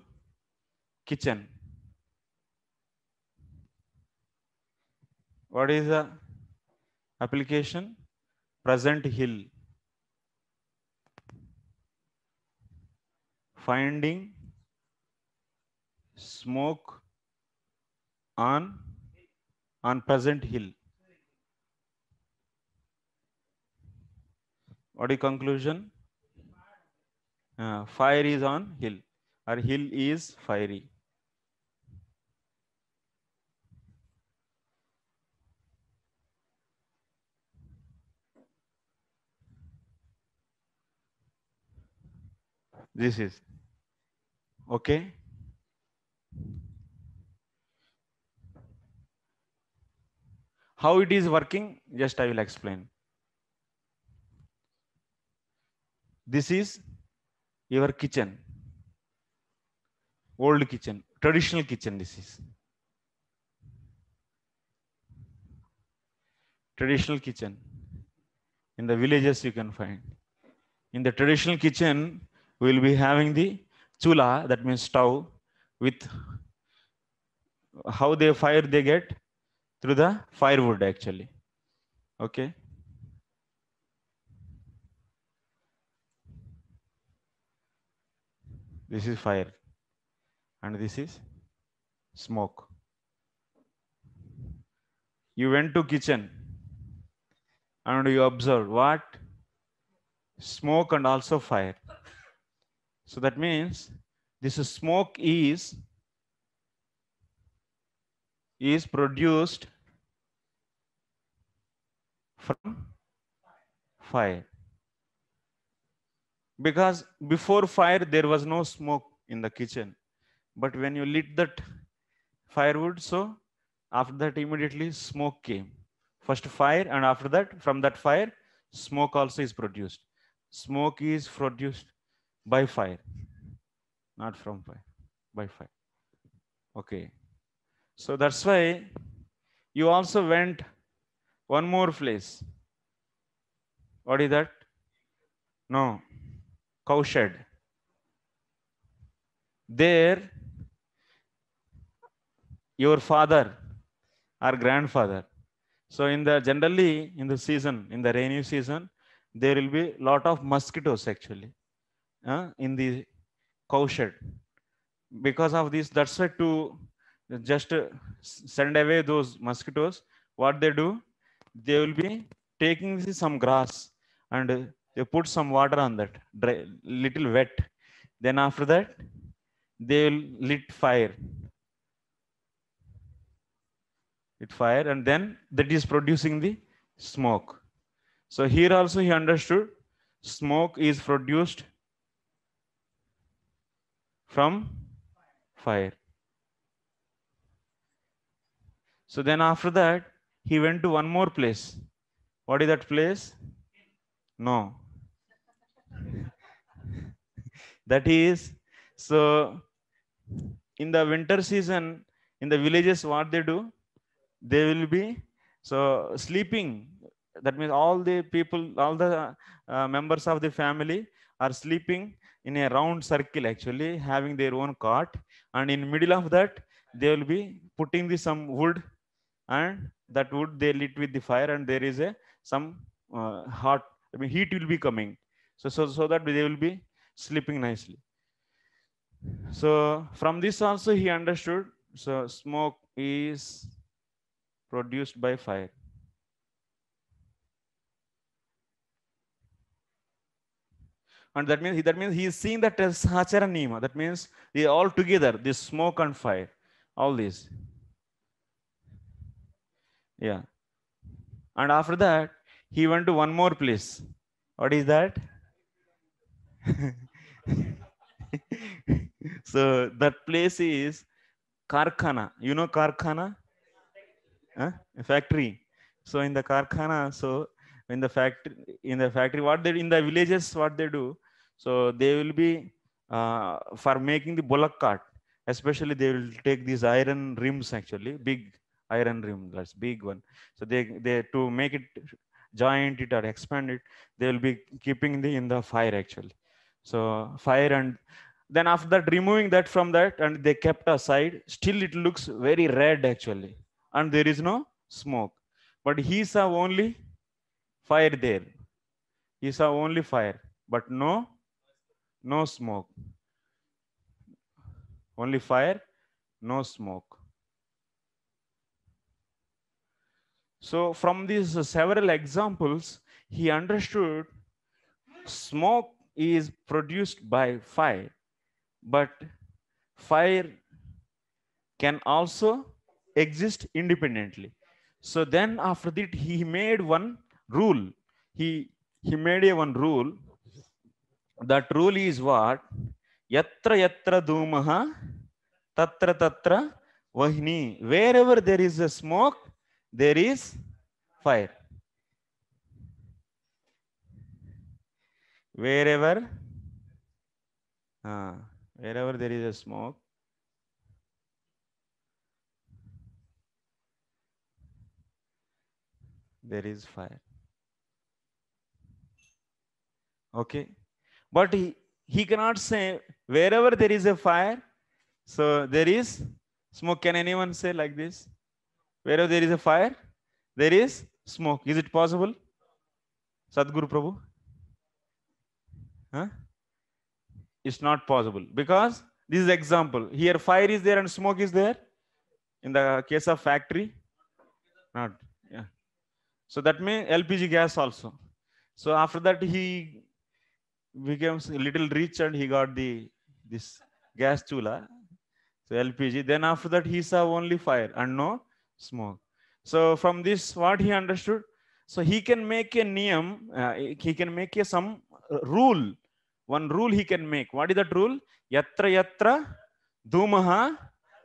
A: kitchen. What is the application? Present hill. Finding smoke on on present hill. What is conclusion? Uh, fire is on hill or hill is fiery. This is okay. How it is working, just I will explain. This is your kitchen, old kitchen, traditional kitchen this is. Traditional kitchen. In the villages you can find. In the traditional kitchen, we will be having the chula, that means stove, with how they fire they get through the firewood actually. Okay. this is fire and this is smoke you went to kitchen and you observed what smoke and also fire so that means this smoke is is produced from fire because before fire there was no smoke in the kitchen but when you lit that firewood so after that immediately smoke came first fire and after that from that fire smoke also is produced smoke is produced by fire not from fire by fire okay so that's why you also went one more place what is that no cowshed. There, your father or grandfather. So in the generally in the season, in the rainy season, there will be lot of mosquitoes actually uh, in the cowshed. Because of this, that's why to just uh, send away those mosquitoes, what they do, they will be taking some grass and they put some water on that dry, little wet then after that they will lit fire lit fire and then that is producing the smoke so here also he understood smoke is produced from fire so then after that he went to one more place what is that place no. that is, so in the winter season, in the villages, what they do? They will be so sleeping. That means all the people, all the uh, members of the family are sleeping in a round circle actually having their own cot and in middle of that they will be putting the some wood and that wood they lit with the fire and there is a some uh, hot I mean, heat will be coming. So, so, so that they will be sleeping nicely. So from this also he understood, so smoke is produced by fire. And that means, that means he is seeing that as Nima. That means they all together, this smoke and fire, all this. Yeah. And after that, he went to one more place. What is that? [LAUGHS] so that place is Karkhana. You know Karkhana? Huh? Factory. So in the Karkhana, so in the factory, in the factory, what they in the villages, what they do? So they will be uh, for making the bullock cart. Especially they will take these iron rims actually, big iron rim, that's big one. So they they to make it joint it or expand it, they will be keeping the in the fire actually. So fire and then after that removing that from that and they kept aside, still it looks very red actually. And there is no smoke. But he saw only fire there. He saw only fire, but no, no smoke. Only fire, no smoke. So from these several examples, he understood smoke is produced by fire, but fire can also exist independently. So then after that, he made one rule. He, he made a one rule. That rule is what? Yatra yatra dhumaha tatra tatra vahini. Wherever there is a smoke, there is fire. Wherever, uh, wherever there is a smoke, there is fire. Okay. But he, he cannot say wherever there is a fire, so there is smoke. Can anyone say like this? wherever there is a fire, there is smoke. Is it possible? Sadhguru Prabhu? Huh? It's not possible because this is example. Here fire is there and smoke is there. In the case of factory, not. Yeah. So that means LPG gas also. So after that he becomes a little rich and he got the this gas chula. So LPG. Then after that he saw only fire and no smoke. So from this, what he understood, so he can make a niyam, uh, he can make a some rule, one rule he can make. What is that rule? Yatra yatra dhumaha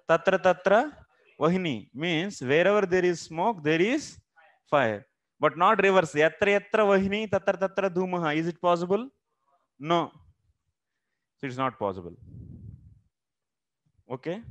A: tatra tatra vahini means wherever there is smoke, there is fire. But not reverse. Yatra yatra vahini tatra tatra dhumaha. Is it possible? No. So it's not possible. Okay.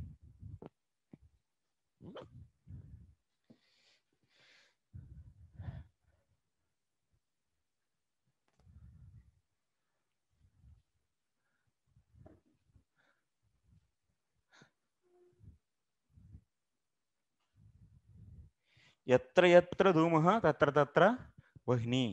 A: यत्र यत्र धूमः तत्र तत्र वह्नि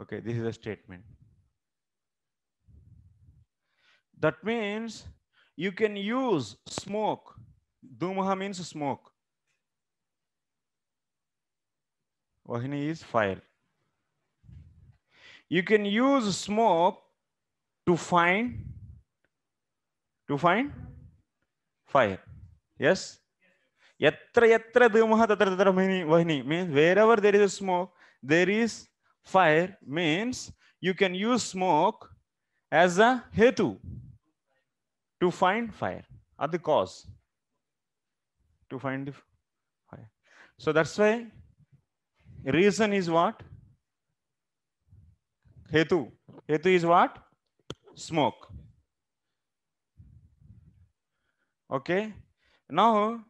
A: Okay, this is a statement. That means you can use smoke. Dumaha means smoke. Vahini is fire. You can use smoke to find to find fire. Yes? Yatra yatra dumaha tatra tatra vahini means wherever there is smoke, there is fire means you can use smoke as a hetu to find fire are the cause to find the fire. So that's why reason is what? Hetu. Hetu is what? Smoke. Okay. Now,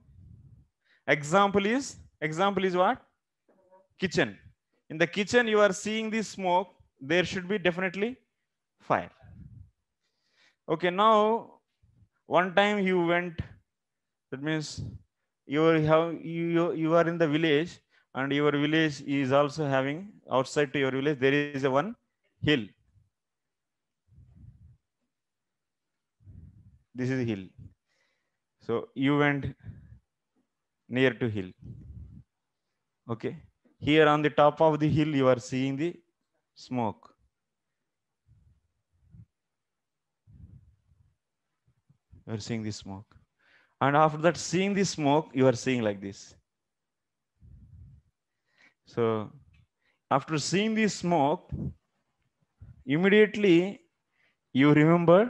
A: example is, example is what? Kitchen. In the kitchen, you are seeing the smoke. There should be definitely fire. Okay, now one time you went that means you are you you are in the village and your village is also having outside to your village there is a one hill this is hill so you went near to hill okay here on the top of the hill you are seeing the smoke you are seeing the smoke and after that seeing the smoke you are seeing like this so after seeing the smoke immediately you remember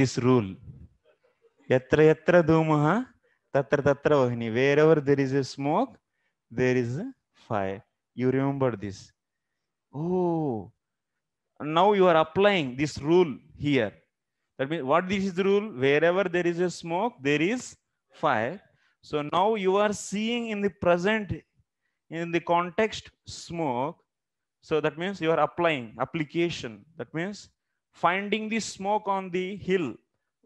A: this rule yatra yatra dhumaha tatra tatra vahini wherever there is a smoke there is a fire you remember this oh now you are applying this rule here That means what this is the rule? Wherever there is a smoke, there is fire. So now you are seeing in the present, in the context, smoke. So that means you are applying, application. That means finding the smoke on the hill,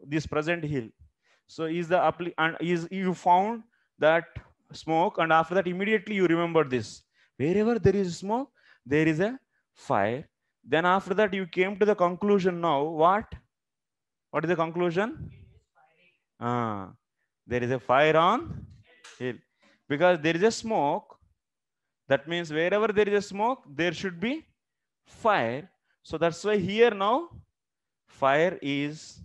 A: this present hill. So is the and is you found that smoke and after that immediately you remember this. Wherever there is smoke, there is a fire. Then after that you came to the conclusion now what? What is the conclusion? Ah, there is a fire on hill. Because there is a smoke, that means wherever there is a smoke, there should be fire. So that's why here now, fire is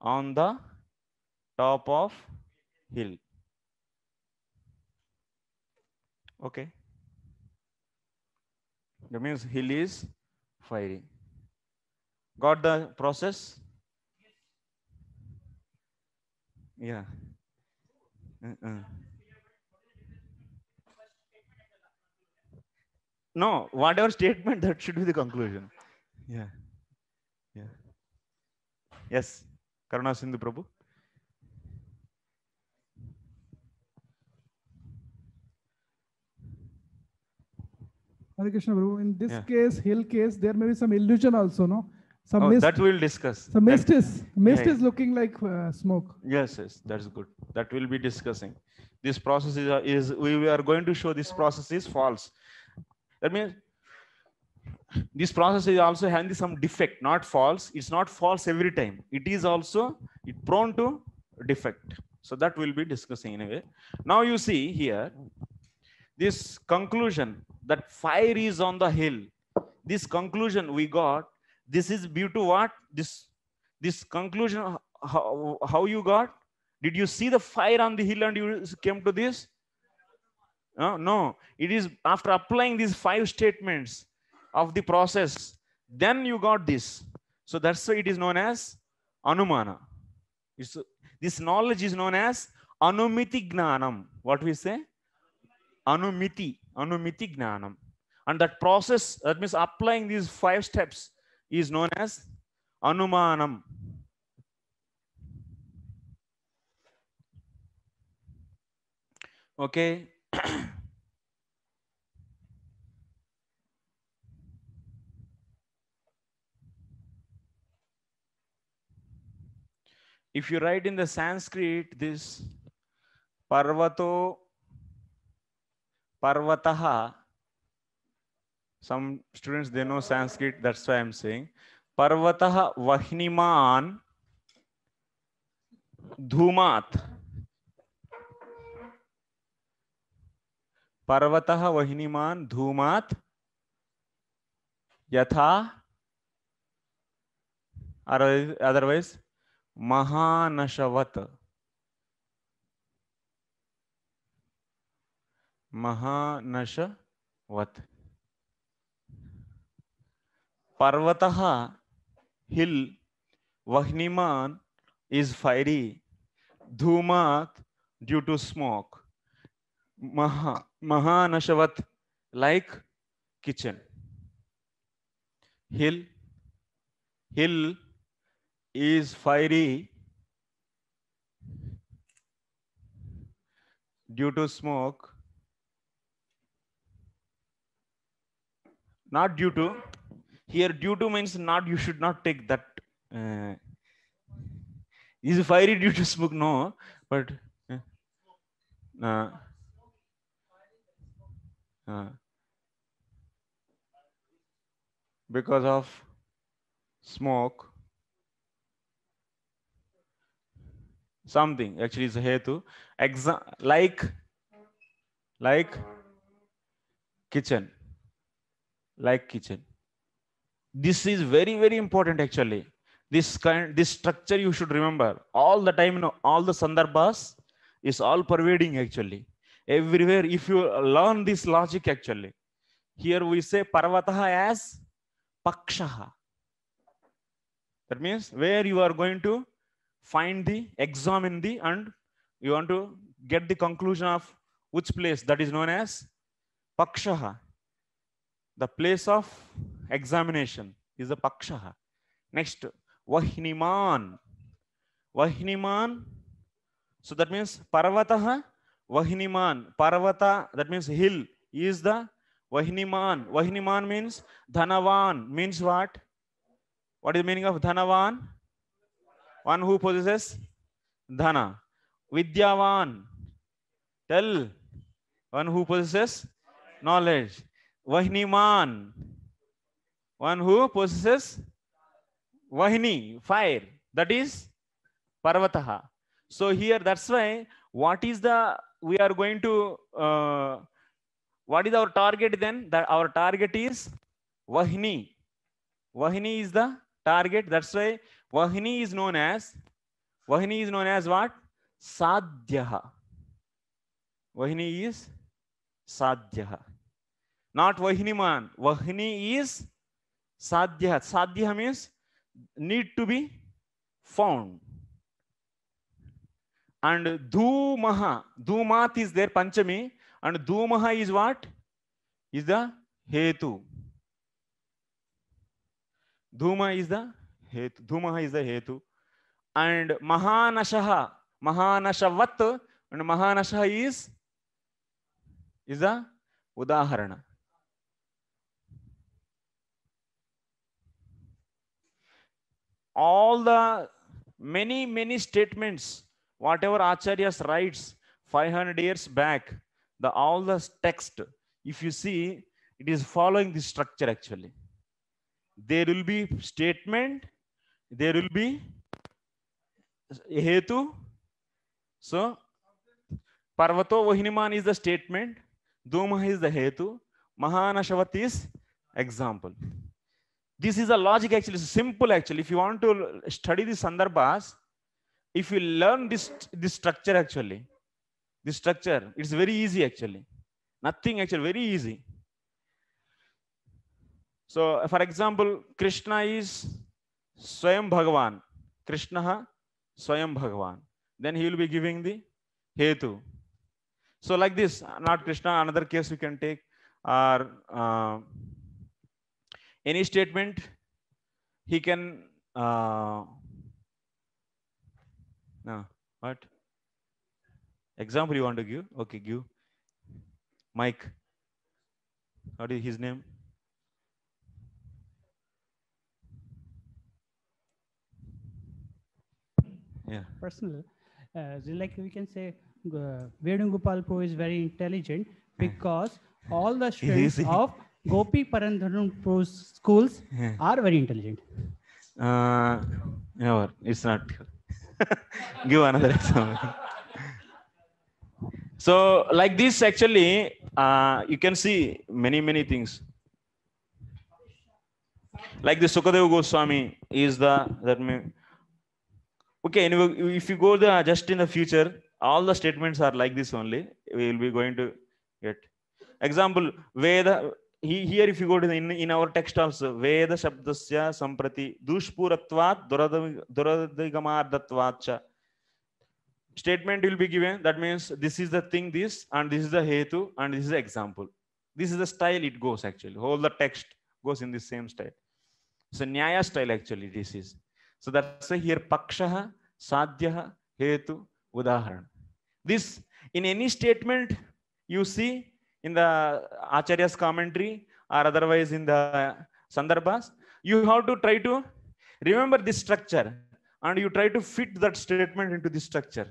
A: on the top of hill. Okay. That means hill is fiery. Got the process? Yeah. Uh-uh. No, whatever statement that should be the conclusion. Yeah. Yeah. Yes. Karuna Sindhu Prabhu. Hare
E: Krishna Prabhu, in this yeah. case, Hill case, there may be some illusion also, no? some oh, mist, that we'll discuss. So mist is mist yeah, is looking like uh, smoke.
A: Yes, yes, that's good. That we'll be discussing. This process is, uh, is we are going to show this process is false. That means this process is also having some defect, not false. It's not false every time. It is also it prone to defect. So that we'll be discussing anyway. Now you see here this conclusion that fire is on the hill. This conclusion we got this is due to what? This, this conclusion, how, how you got? Did you see the fire on the hill and you came to this? No, no, it is after applying these five statements of the process, then you got this. So that's why it is known as anumana. It's, this knowledge is known as anumiti gnanam. What we say? Anumiti, anumiti gnanam. And that process, that means applying these five steps is known as anumanam. Okay. if you write in the Sanskrit this parvato parvataha some students they know sanskrit that's why i'm saying parvatah vahniman धूमात पर्वतः वहिनीमान धूमात यथा otherwise mahanashavat mahanashavat पर्वतः hill वहनीमान is fiery धूमात due to smoke महा महानशवत like kitchen hill hill is fiery due to smoke not due to here due to means not you should not take that uh, is fiery due to smoke no but uh, uh, because of smoke something actually is a hetu Exa like like kitchen like kitchen this is very, very important actually. This kind, this structure you should remember all the time, you know, all the sandarbhas is all pervading actually. Everywhere, if you learn this logic actually, here we say parvataha as pakshaha. That means where you are going to find the, examine the, and you want to get the conclusion of which place that is known as pakshaha the place of examination is a paksha Next, vahniman. Vahniman. So that means parvatah vahniman. Parvata, that means hill is the vahniman. Vahniman means dhanavan. Means what? What is the meaning of dhanavan? One who possesses dhana. Vidyavan. Tell. One who possesses knowledge. Vahniman. one who possesses vahini, fire, that is parvataha. So here, that's why what is the, we are going to, uh, what is our target then? That our target is vahini. Vahini is the target. That's why vahini is known as, vahini is known as what? Sadhyaha. Vahini is Sadhyaha. Not Vahiniman. Vahini is sadhya sadhya means need to be found and dhumaha dhumat is there panchami and dhumaha is what is the hetu dhuma is the hetu dhumaha is the hetu and mahanashah mahanashavat and mahanashah is is the udaharana all the many, many statements, whatever Acharyas writes 500 years back, the all the text, if you see, it is following this structure actually. There will be statement, there will be hetu. So, Parvato Vahiniman is the statement, Duma is the hetu, Mahanashavat is example. This is a logic actually, it's simple actually. If you want to study the Sandarbhas, if you learn this, this structure actually, this structure, it's very easy actually. Nothing actually, very easy. So for example, Krishna is Swayam Bhagavan. Krishna Swayam Bhagavan. Then he will be giving the Hetu. So like this, not Krishna, another case we can take are uh, any statement he can uh, no what example you want to give okay give mike what is his name yeah
D: personal uh, like we can say uh, Vedangopal is very intelligent [LAUGHS] because all the students [LAUGHS] of Gopi Parandhanam schools yeah. are very intelligent.
A: Uh, never. It's not. [LAUGHS] Give another example. so like this, actually, uh, you can see many, many things. Like the Sukadeva Goswami is the, that may, okay, anyway, if you go there just in the future, all the statements are like this only. We will be going to get. Example, Veda, he, here if you go to the, in, in our text also veda shabdasya samprati dushpuratvat duradigamardhatvatcha statement will be given that means this is the thing this and this is the hetu and this is the example this is the style it goes actually whole the text goes in the same style so nyaya style actually this is so that's why here pakshah sadhyah hetu udaharan this in any statement you see in the Acharya's commentary or otherwise in the Sandarbhas, you have to try to remember this structure and you try to fit that statement into this structure.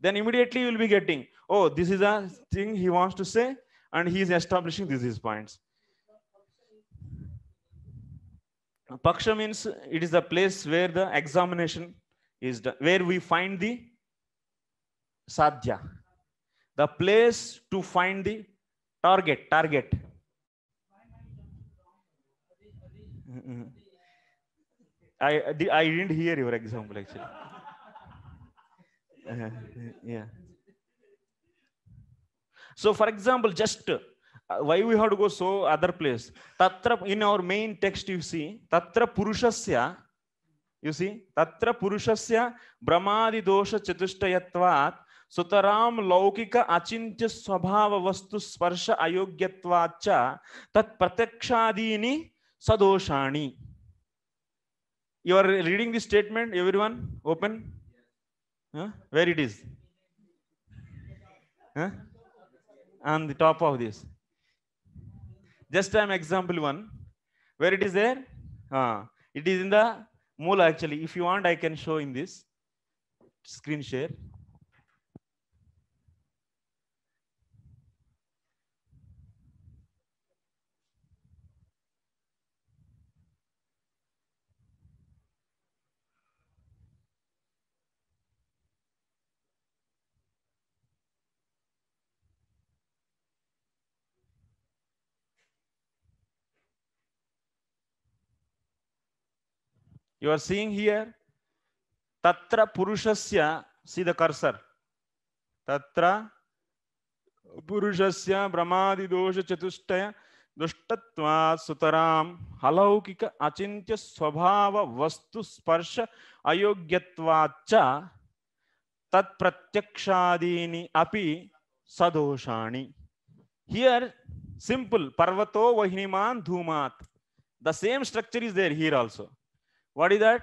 A: Then immediately you will be getting, oh, this is a thing he wants to say and he is establishing these, these points. Paksha means it is the place where the examination is done, where we find the sadhya, the place to find the target target i i didn't hear your example actually uh, yeah so for example just uh, why we have to go so other place tatra in our main text you see tatra purushasya you see tatra purushasya brahmadi dosha chatushtayattvat సుతరాం లౌకిక అచింత్య స్వభావ వస్తు స్పర్శ అయోగ్యత్వాచ తత్ ప్రత్యక్షాదీని సదోషాణి you are reading the statement every one open where it is on the top of this just I'm example one where it is there it is in the మూల్ actually if you want I can show in this screen share you are seeing here tatra purushasya see the cursor tatra purushasya brahmadi dosha chatushtaya दुष्टत्वात् सुतराम अलौकिक अचिंत्य स्वभाव वस्तु स्पर्श अयोग्यत्वाच्च तत्प्रत्यक्षादीनि अपि सदोषाणि हियर सिंपल पर्वतो वहिनीमान धूमात the same structure is there here also what is that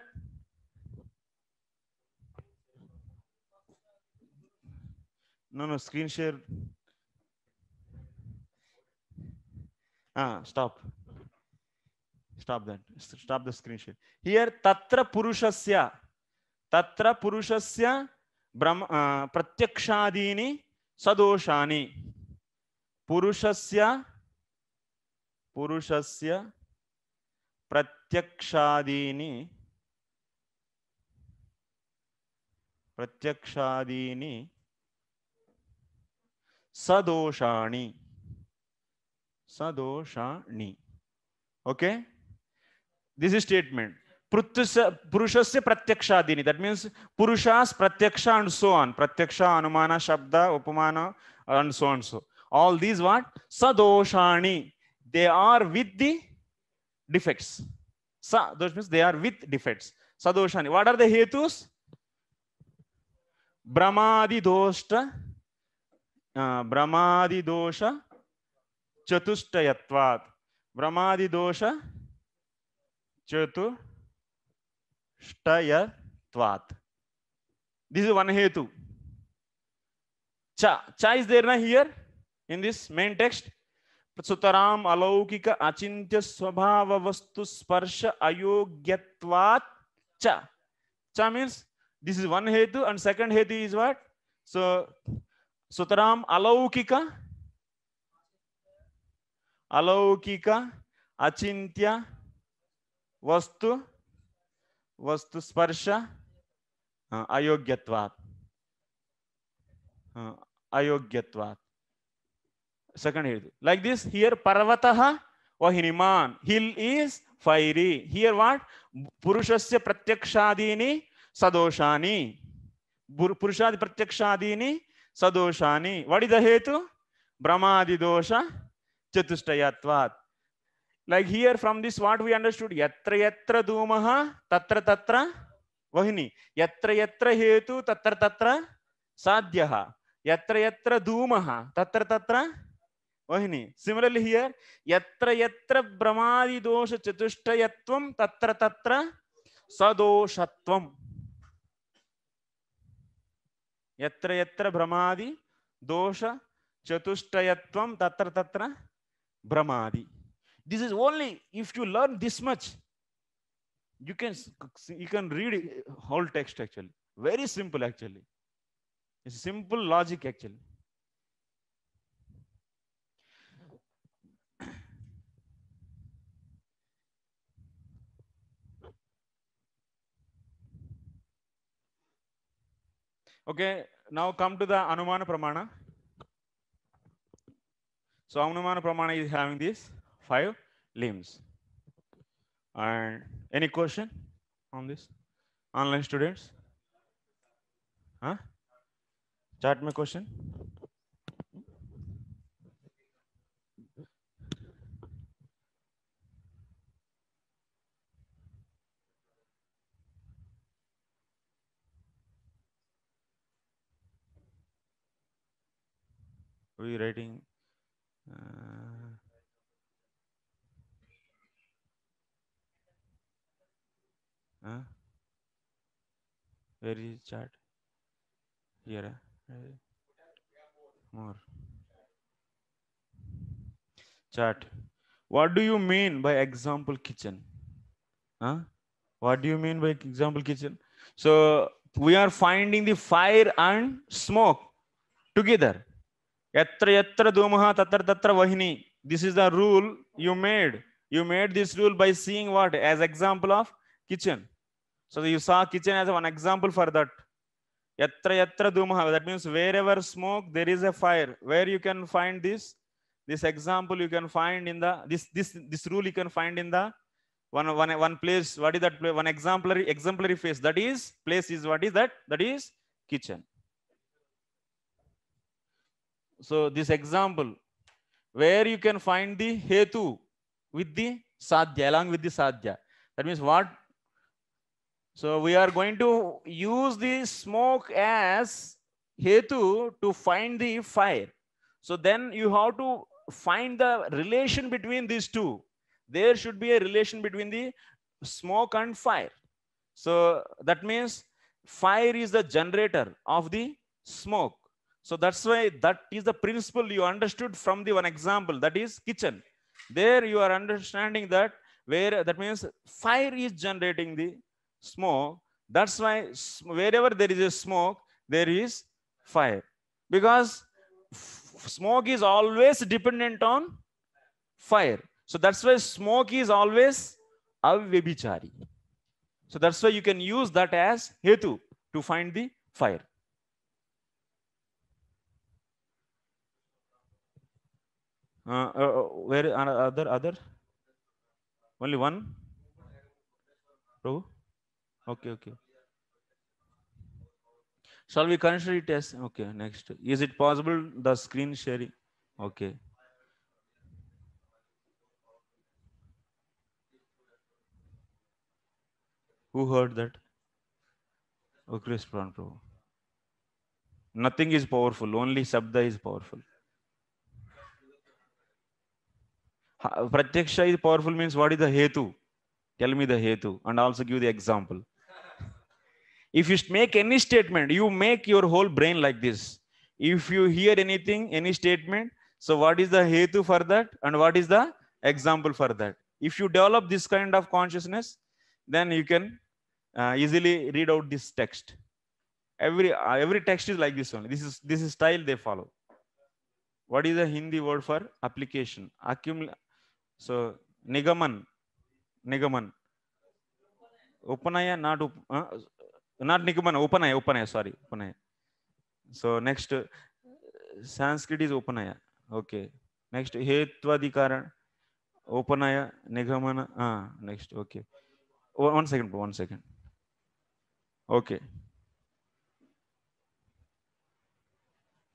A: no no screen share ah stop stop that stop the screen share here tatra purushasya tatra purushasya ब्रह्म प्रत्यक्षादीनि सदोषानि पुरुषस्य पुरुषस्य ప్రత్యక్షాదీని ప్రత్యక్షాదీని సదోషాణి సదోషాణి ఓకే దిస్ ఇస్ స్టేట్మెంట్ पुरुषस्य प्रत्यक्षादीनि दट मीन्स पुरुषास प्रत्यक्ष and so on pratyaksha anumana shabda upamana and so on so all these what sadoshani they are with the defects Sa, those means they are with defects. Sadoshani. What are the hetus? Brahmadi dosha, uh, Brahmadi dosha, चतुष्टयत्वात् ब्रह्मादि दोष चतुष्टयत्वात् this is one hetu cha cha is there na here in this main text सुतराम अलौकिक अचिंत्य स्वभाव वस्तु स्पर्श अयोग्यत्वात् च च means this is one हेतु एंड सेकंड हेतु इज व्हाट सो सुतराम अलौकिक अलौकिक अचिंत्य वस्तु वस्तु स्पर्श अयोग्यत्वात् हाँ, अयोग्यत्वात् Second hirdu. Like this, here parvataha or hiniman. Hill is fiery. Here what? Purushasya pratyakshadini sadoshani. Purushadi pratyakshadini sadoshani. What is the hetu? Brahmadi dosha chatushtayatvat. Like here from this what we understood. Yatra yatra dumaha tatra tatra vahini. Yatra yatra hetu tatra tatra sadhyaha. यत्र यत्र धूमः तत्र तत्र वहिनी similarly here यत्र यत्र ब्रह्मादि दोष चतुष्टयत्वम तत्र तत्र सदोषत्वम यत्र यत्र ब्रह्मादि दोष चतुष्टयत्वम तत्र तत्र ब्रह्मादि this is only if you learn this much you can you can read whole text actually very simple actually simple logic actually Okay, now come to the Anumana Pramana. So Anumana Pramana is having these five limbs. And any question on this? Online students? Huh? Chat me question. we writing uh, where is chart here uh, more chart what do you mean by example kitchen huh what do you mean by example kitchen so we are finding the fire and smoke together यत्र धूमः तत्र तत्र वहिनी this is the rule you made you made this rule by seeing what as example of kitchen so you saw kitchen as one example for that यत्र यत्र धूमः that means wherever smoke there is a fire where you can find this this example you can find in the this this this rule you can find in the one one one place what is that place? one exemplary exemplary face that is place is what is that that is So this example where you can find the hetu with the sadhya along with the sadhya. That means what? So we are going to use the smoke as hetu to find the fire. So then you have to find the relation between these two. There should be a relation between the smoke and fire. So that means fire is the generator of the smoke so that's why that is the principle you understood from the one example, that is kitchen. There you are understanding that where that means fire is generating the smoke. That's why wherever there is a smoke, there is fire. Because smoke is always dependent on fire. So that's why smoke is always avyabhichari. So that's why you can use that as hetu to find the fire. Uh, uh, uh, where uh, other other? Only one. two Okay, okay. Shall we consider test? Okay, next. Is it possible the screen sharing? Okay. Who heard that? Oh, Chris Prabhu. Nothing is powerful. Only Sabda is powerful. Pratyaksha is powerful means what is the hetu? Tell me the hetu and also give the example. If you make any statement, you make your whole brain like this. If you hear anything, any statement, so what is the hetu for that and what is the example for that? If you develop this kind of consciousness, then you can uh, easily read out this text. Every, uh, every text is like this only. This is, this is style they follow. What is the Hindi word for application? Accumul So Nigaman, Nigaman. Upanaya, not up, uh, not Nigaman, Upanaya, Upanaya, sorry, Upanaya. So next, uh, Sanskrit is Upanaya. Okay. Next, Hetvadikaran, Upanaya, Nigamana. Ah, next, okay. One second, one second. Okay.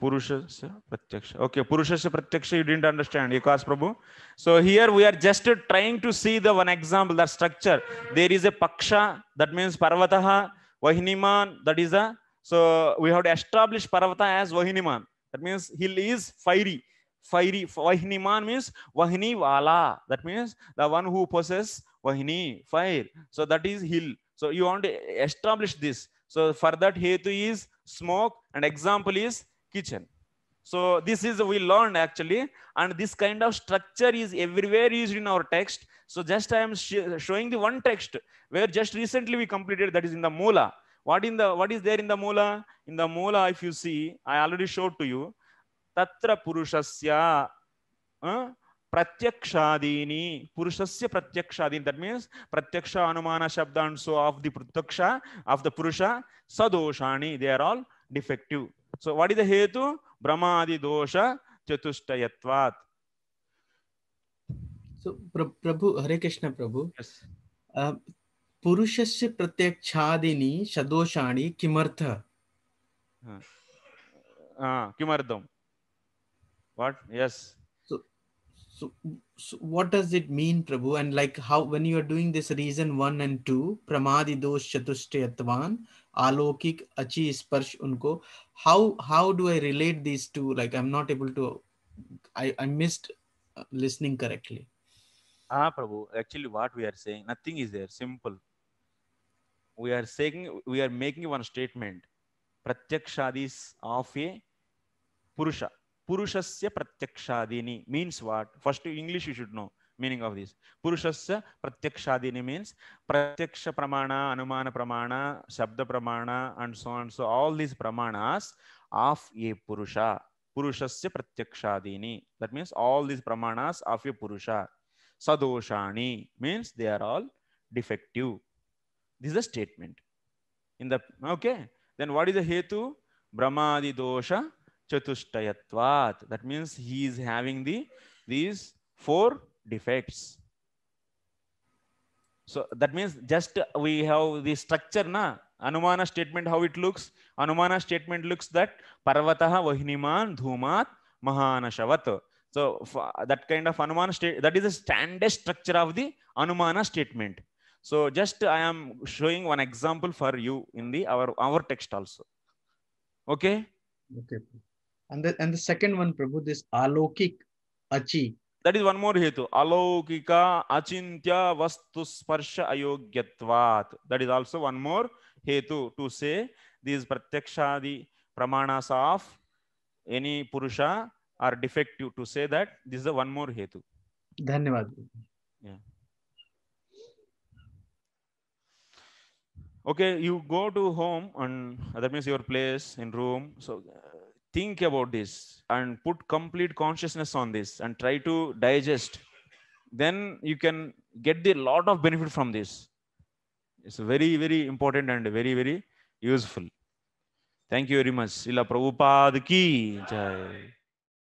A: Purushas Pratyaksha. Okay, Purusha Pratyaksha, you didn't understand, Yekas Prabhu. So here we are just trying to see the one example, the structure. There is a Paksha, that means Parvataha, Vahiniman, that is a, so we have to establish Parvata as Vahiniman. That means hill is fiery. Fiery, Vahiniman means Vahini Vala. That means the one who possesses Vahini, fire. So that is hill. So you want to establish this. So for that, Hetu is smoke and example is kitchen. So this is we learned actually, and this kind of structure is everywhere used in our text. So just I am sh showing the one text where just recently we completed that is in the Mula. What in the what is there in the Mula? In the Mula, if you see, I already showed to you. Tatra Purushasya. Huh? ప్రత్యక్షాదీని పురుషస్య ప్రత్యక్షాదీని that means ప్రత్యక్ష అనుమాన శబ్దాంశో of the ప్రత్యక్ష of the పురుష సదోషాణి they are all defective So what is the hetu? Brahmadi dosha chatushtayatvat. So
E: Prabhu, Hare Krishna Prabhu. Yes. Uh, पुरुषस्य प्रत्यक्षादिनी सदोषाणि किमर्थ किमर्थम what yes so, so so what does it mean prabhu and like how when you are doing this reason 1 and 2 pramadi dosh chatushtayatvan alokik achi sparsh unko how how do i relate these two like i'm not able to i i missed listening correctly
A: ah prabhu actually what we are saying nothing is there simple we are saying we are making one statement pratyakshadis of a purusha purushasya pratyakshadini means what first english you should know meaning of this purushasya pratyakshadini means pratyaksha pramana anumana pramana shabda pramana and so on so all these pramanas of a purusha purushasya pratyakshadini that means all these pramanas of a purusha sadoshani means they are all defective this is a statement in the okay then what is the hetu brahmadi dosha chatushtayatvat that means he is having the these four defects. So that means just we have the structure na Anumana statement how it looks. Anumana statement looks that Parvataha Vahiniman Dhumat Mahanashavat. So that kind of Anumana state that is the standard structure of the Anumana statement. So just I am showing one example for you in the our our text also. Okay.
E: Okay. And the and the second one, Prabhu, this alokik achi
A: that is one more హేతు అలౌకిక అచింత్య వస్తు స్పర్శ అయోగ్యత్వాత్ that is also one more హేతు to say these ప్రత్యక్షాది ప్రమాణాస్ of any పురుష are defective to say that this the one more హేతు ధన్యవాద okay you go to home and that means your place in room so think about this and put complete consciousness on this and try to digest then you can get the lot of benefit from this it's very very important and very very useful thank you very much Illa prabhupada ki jai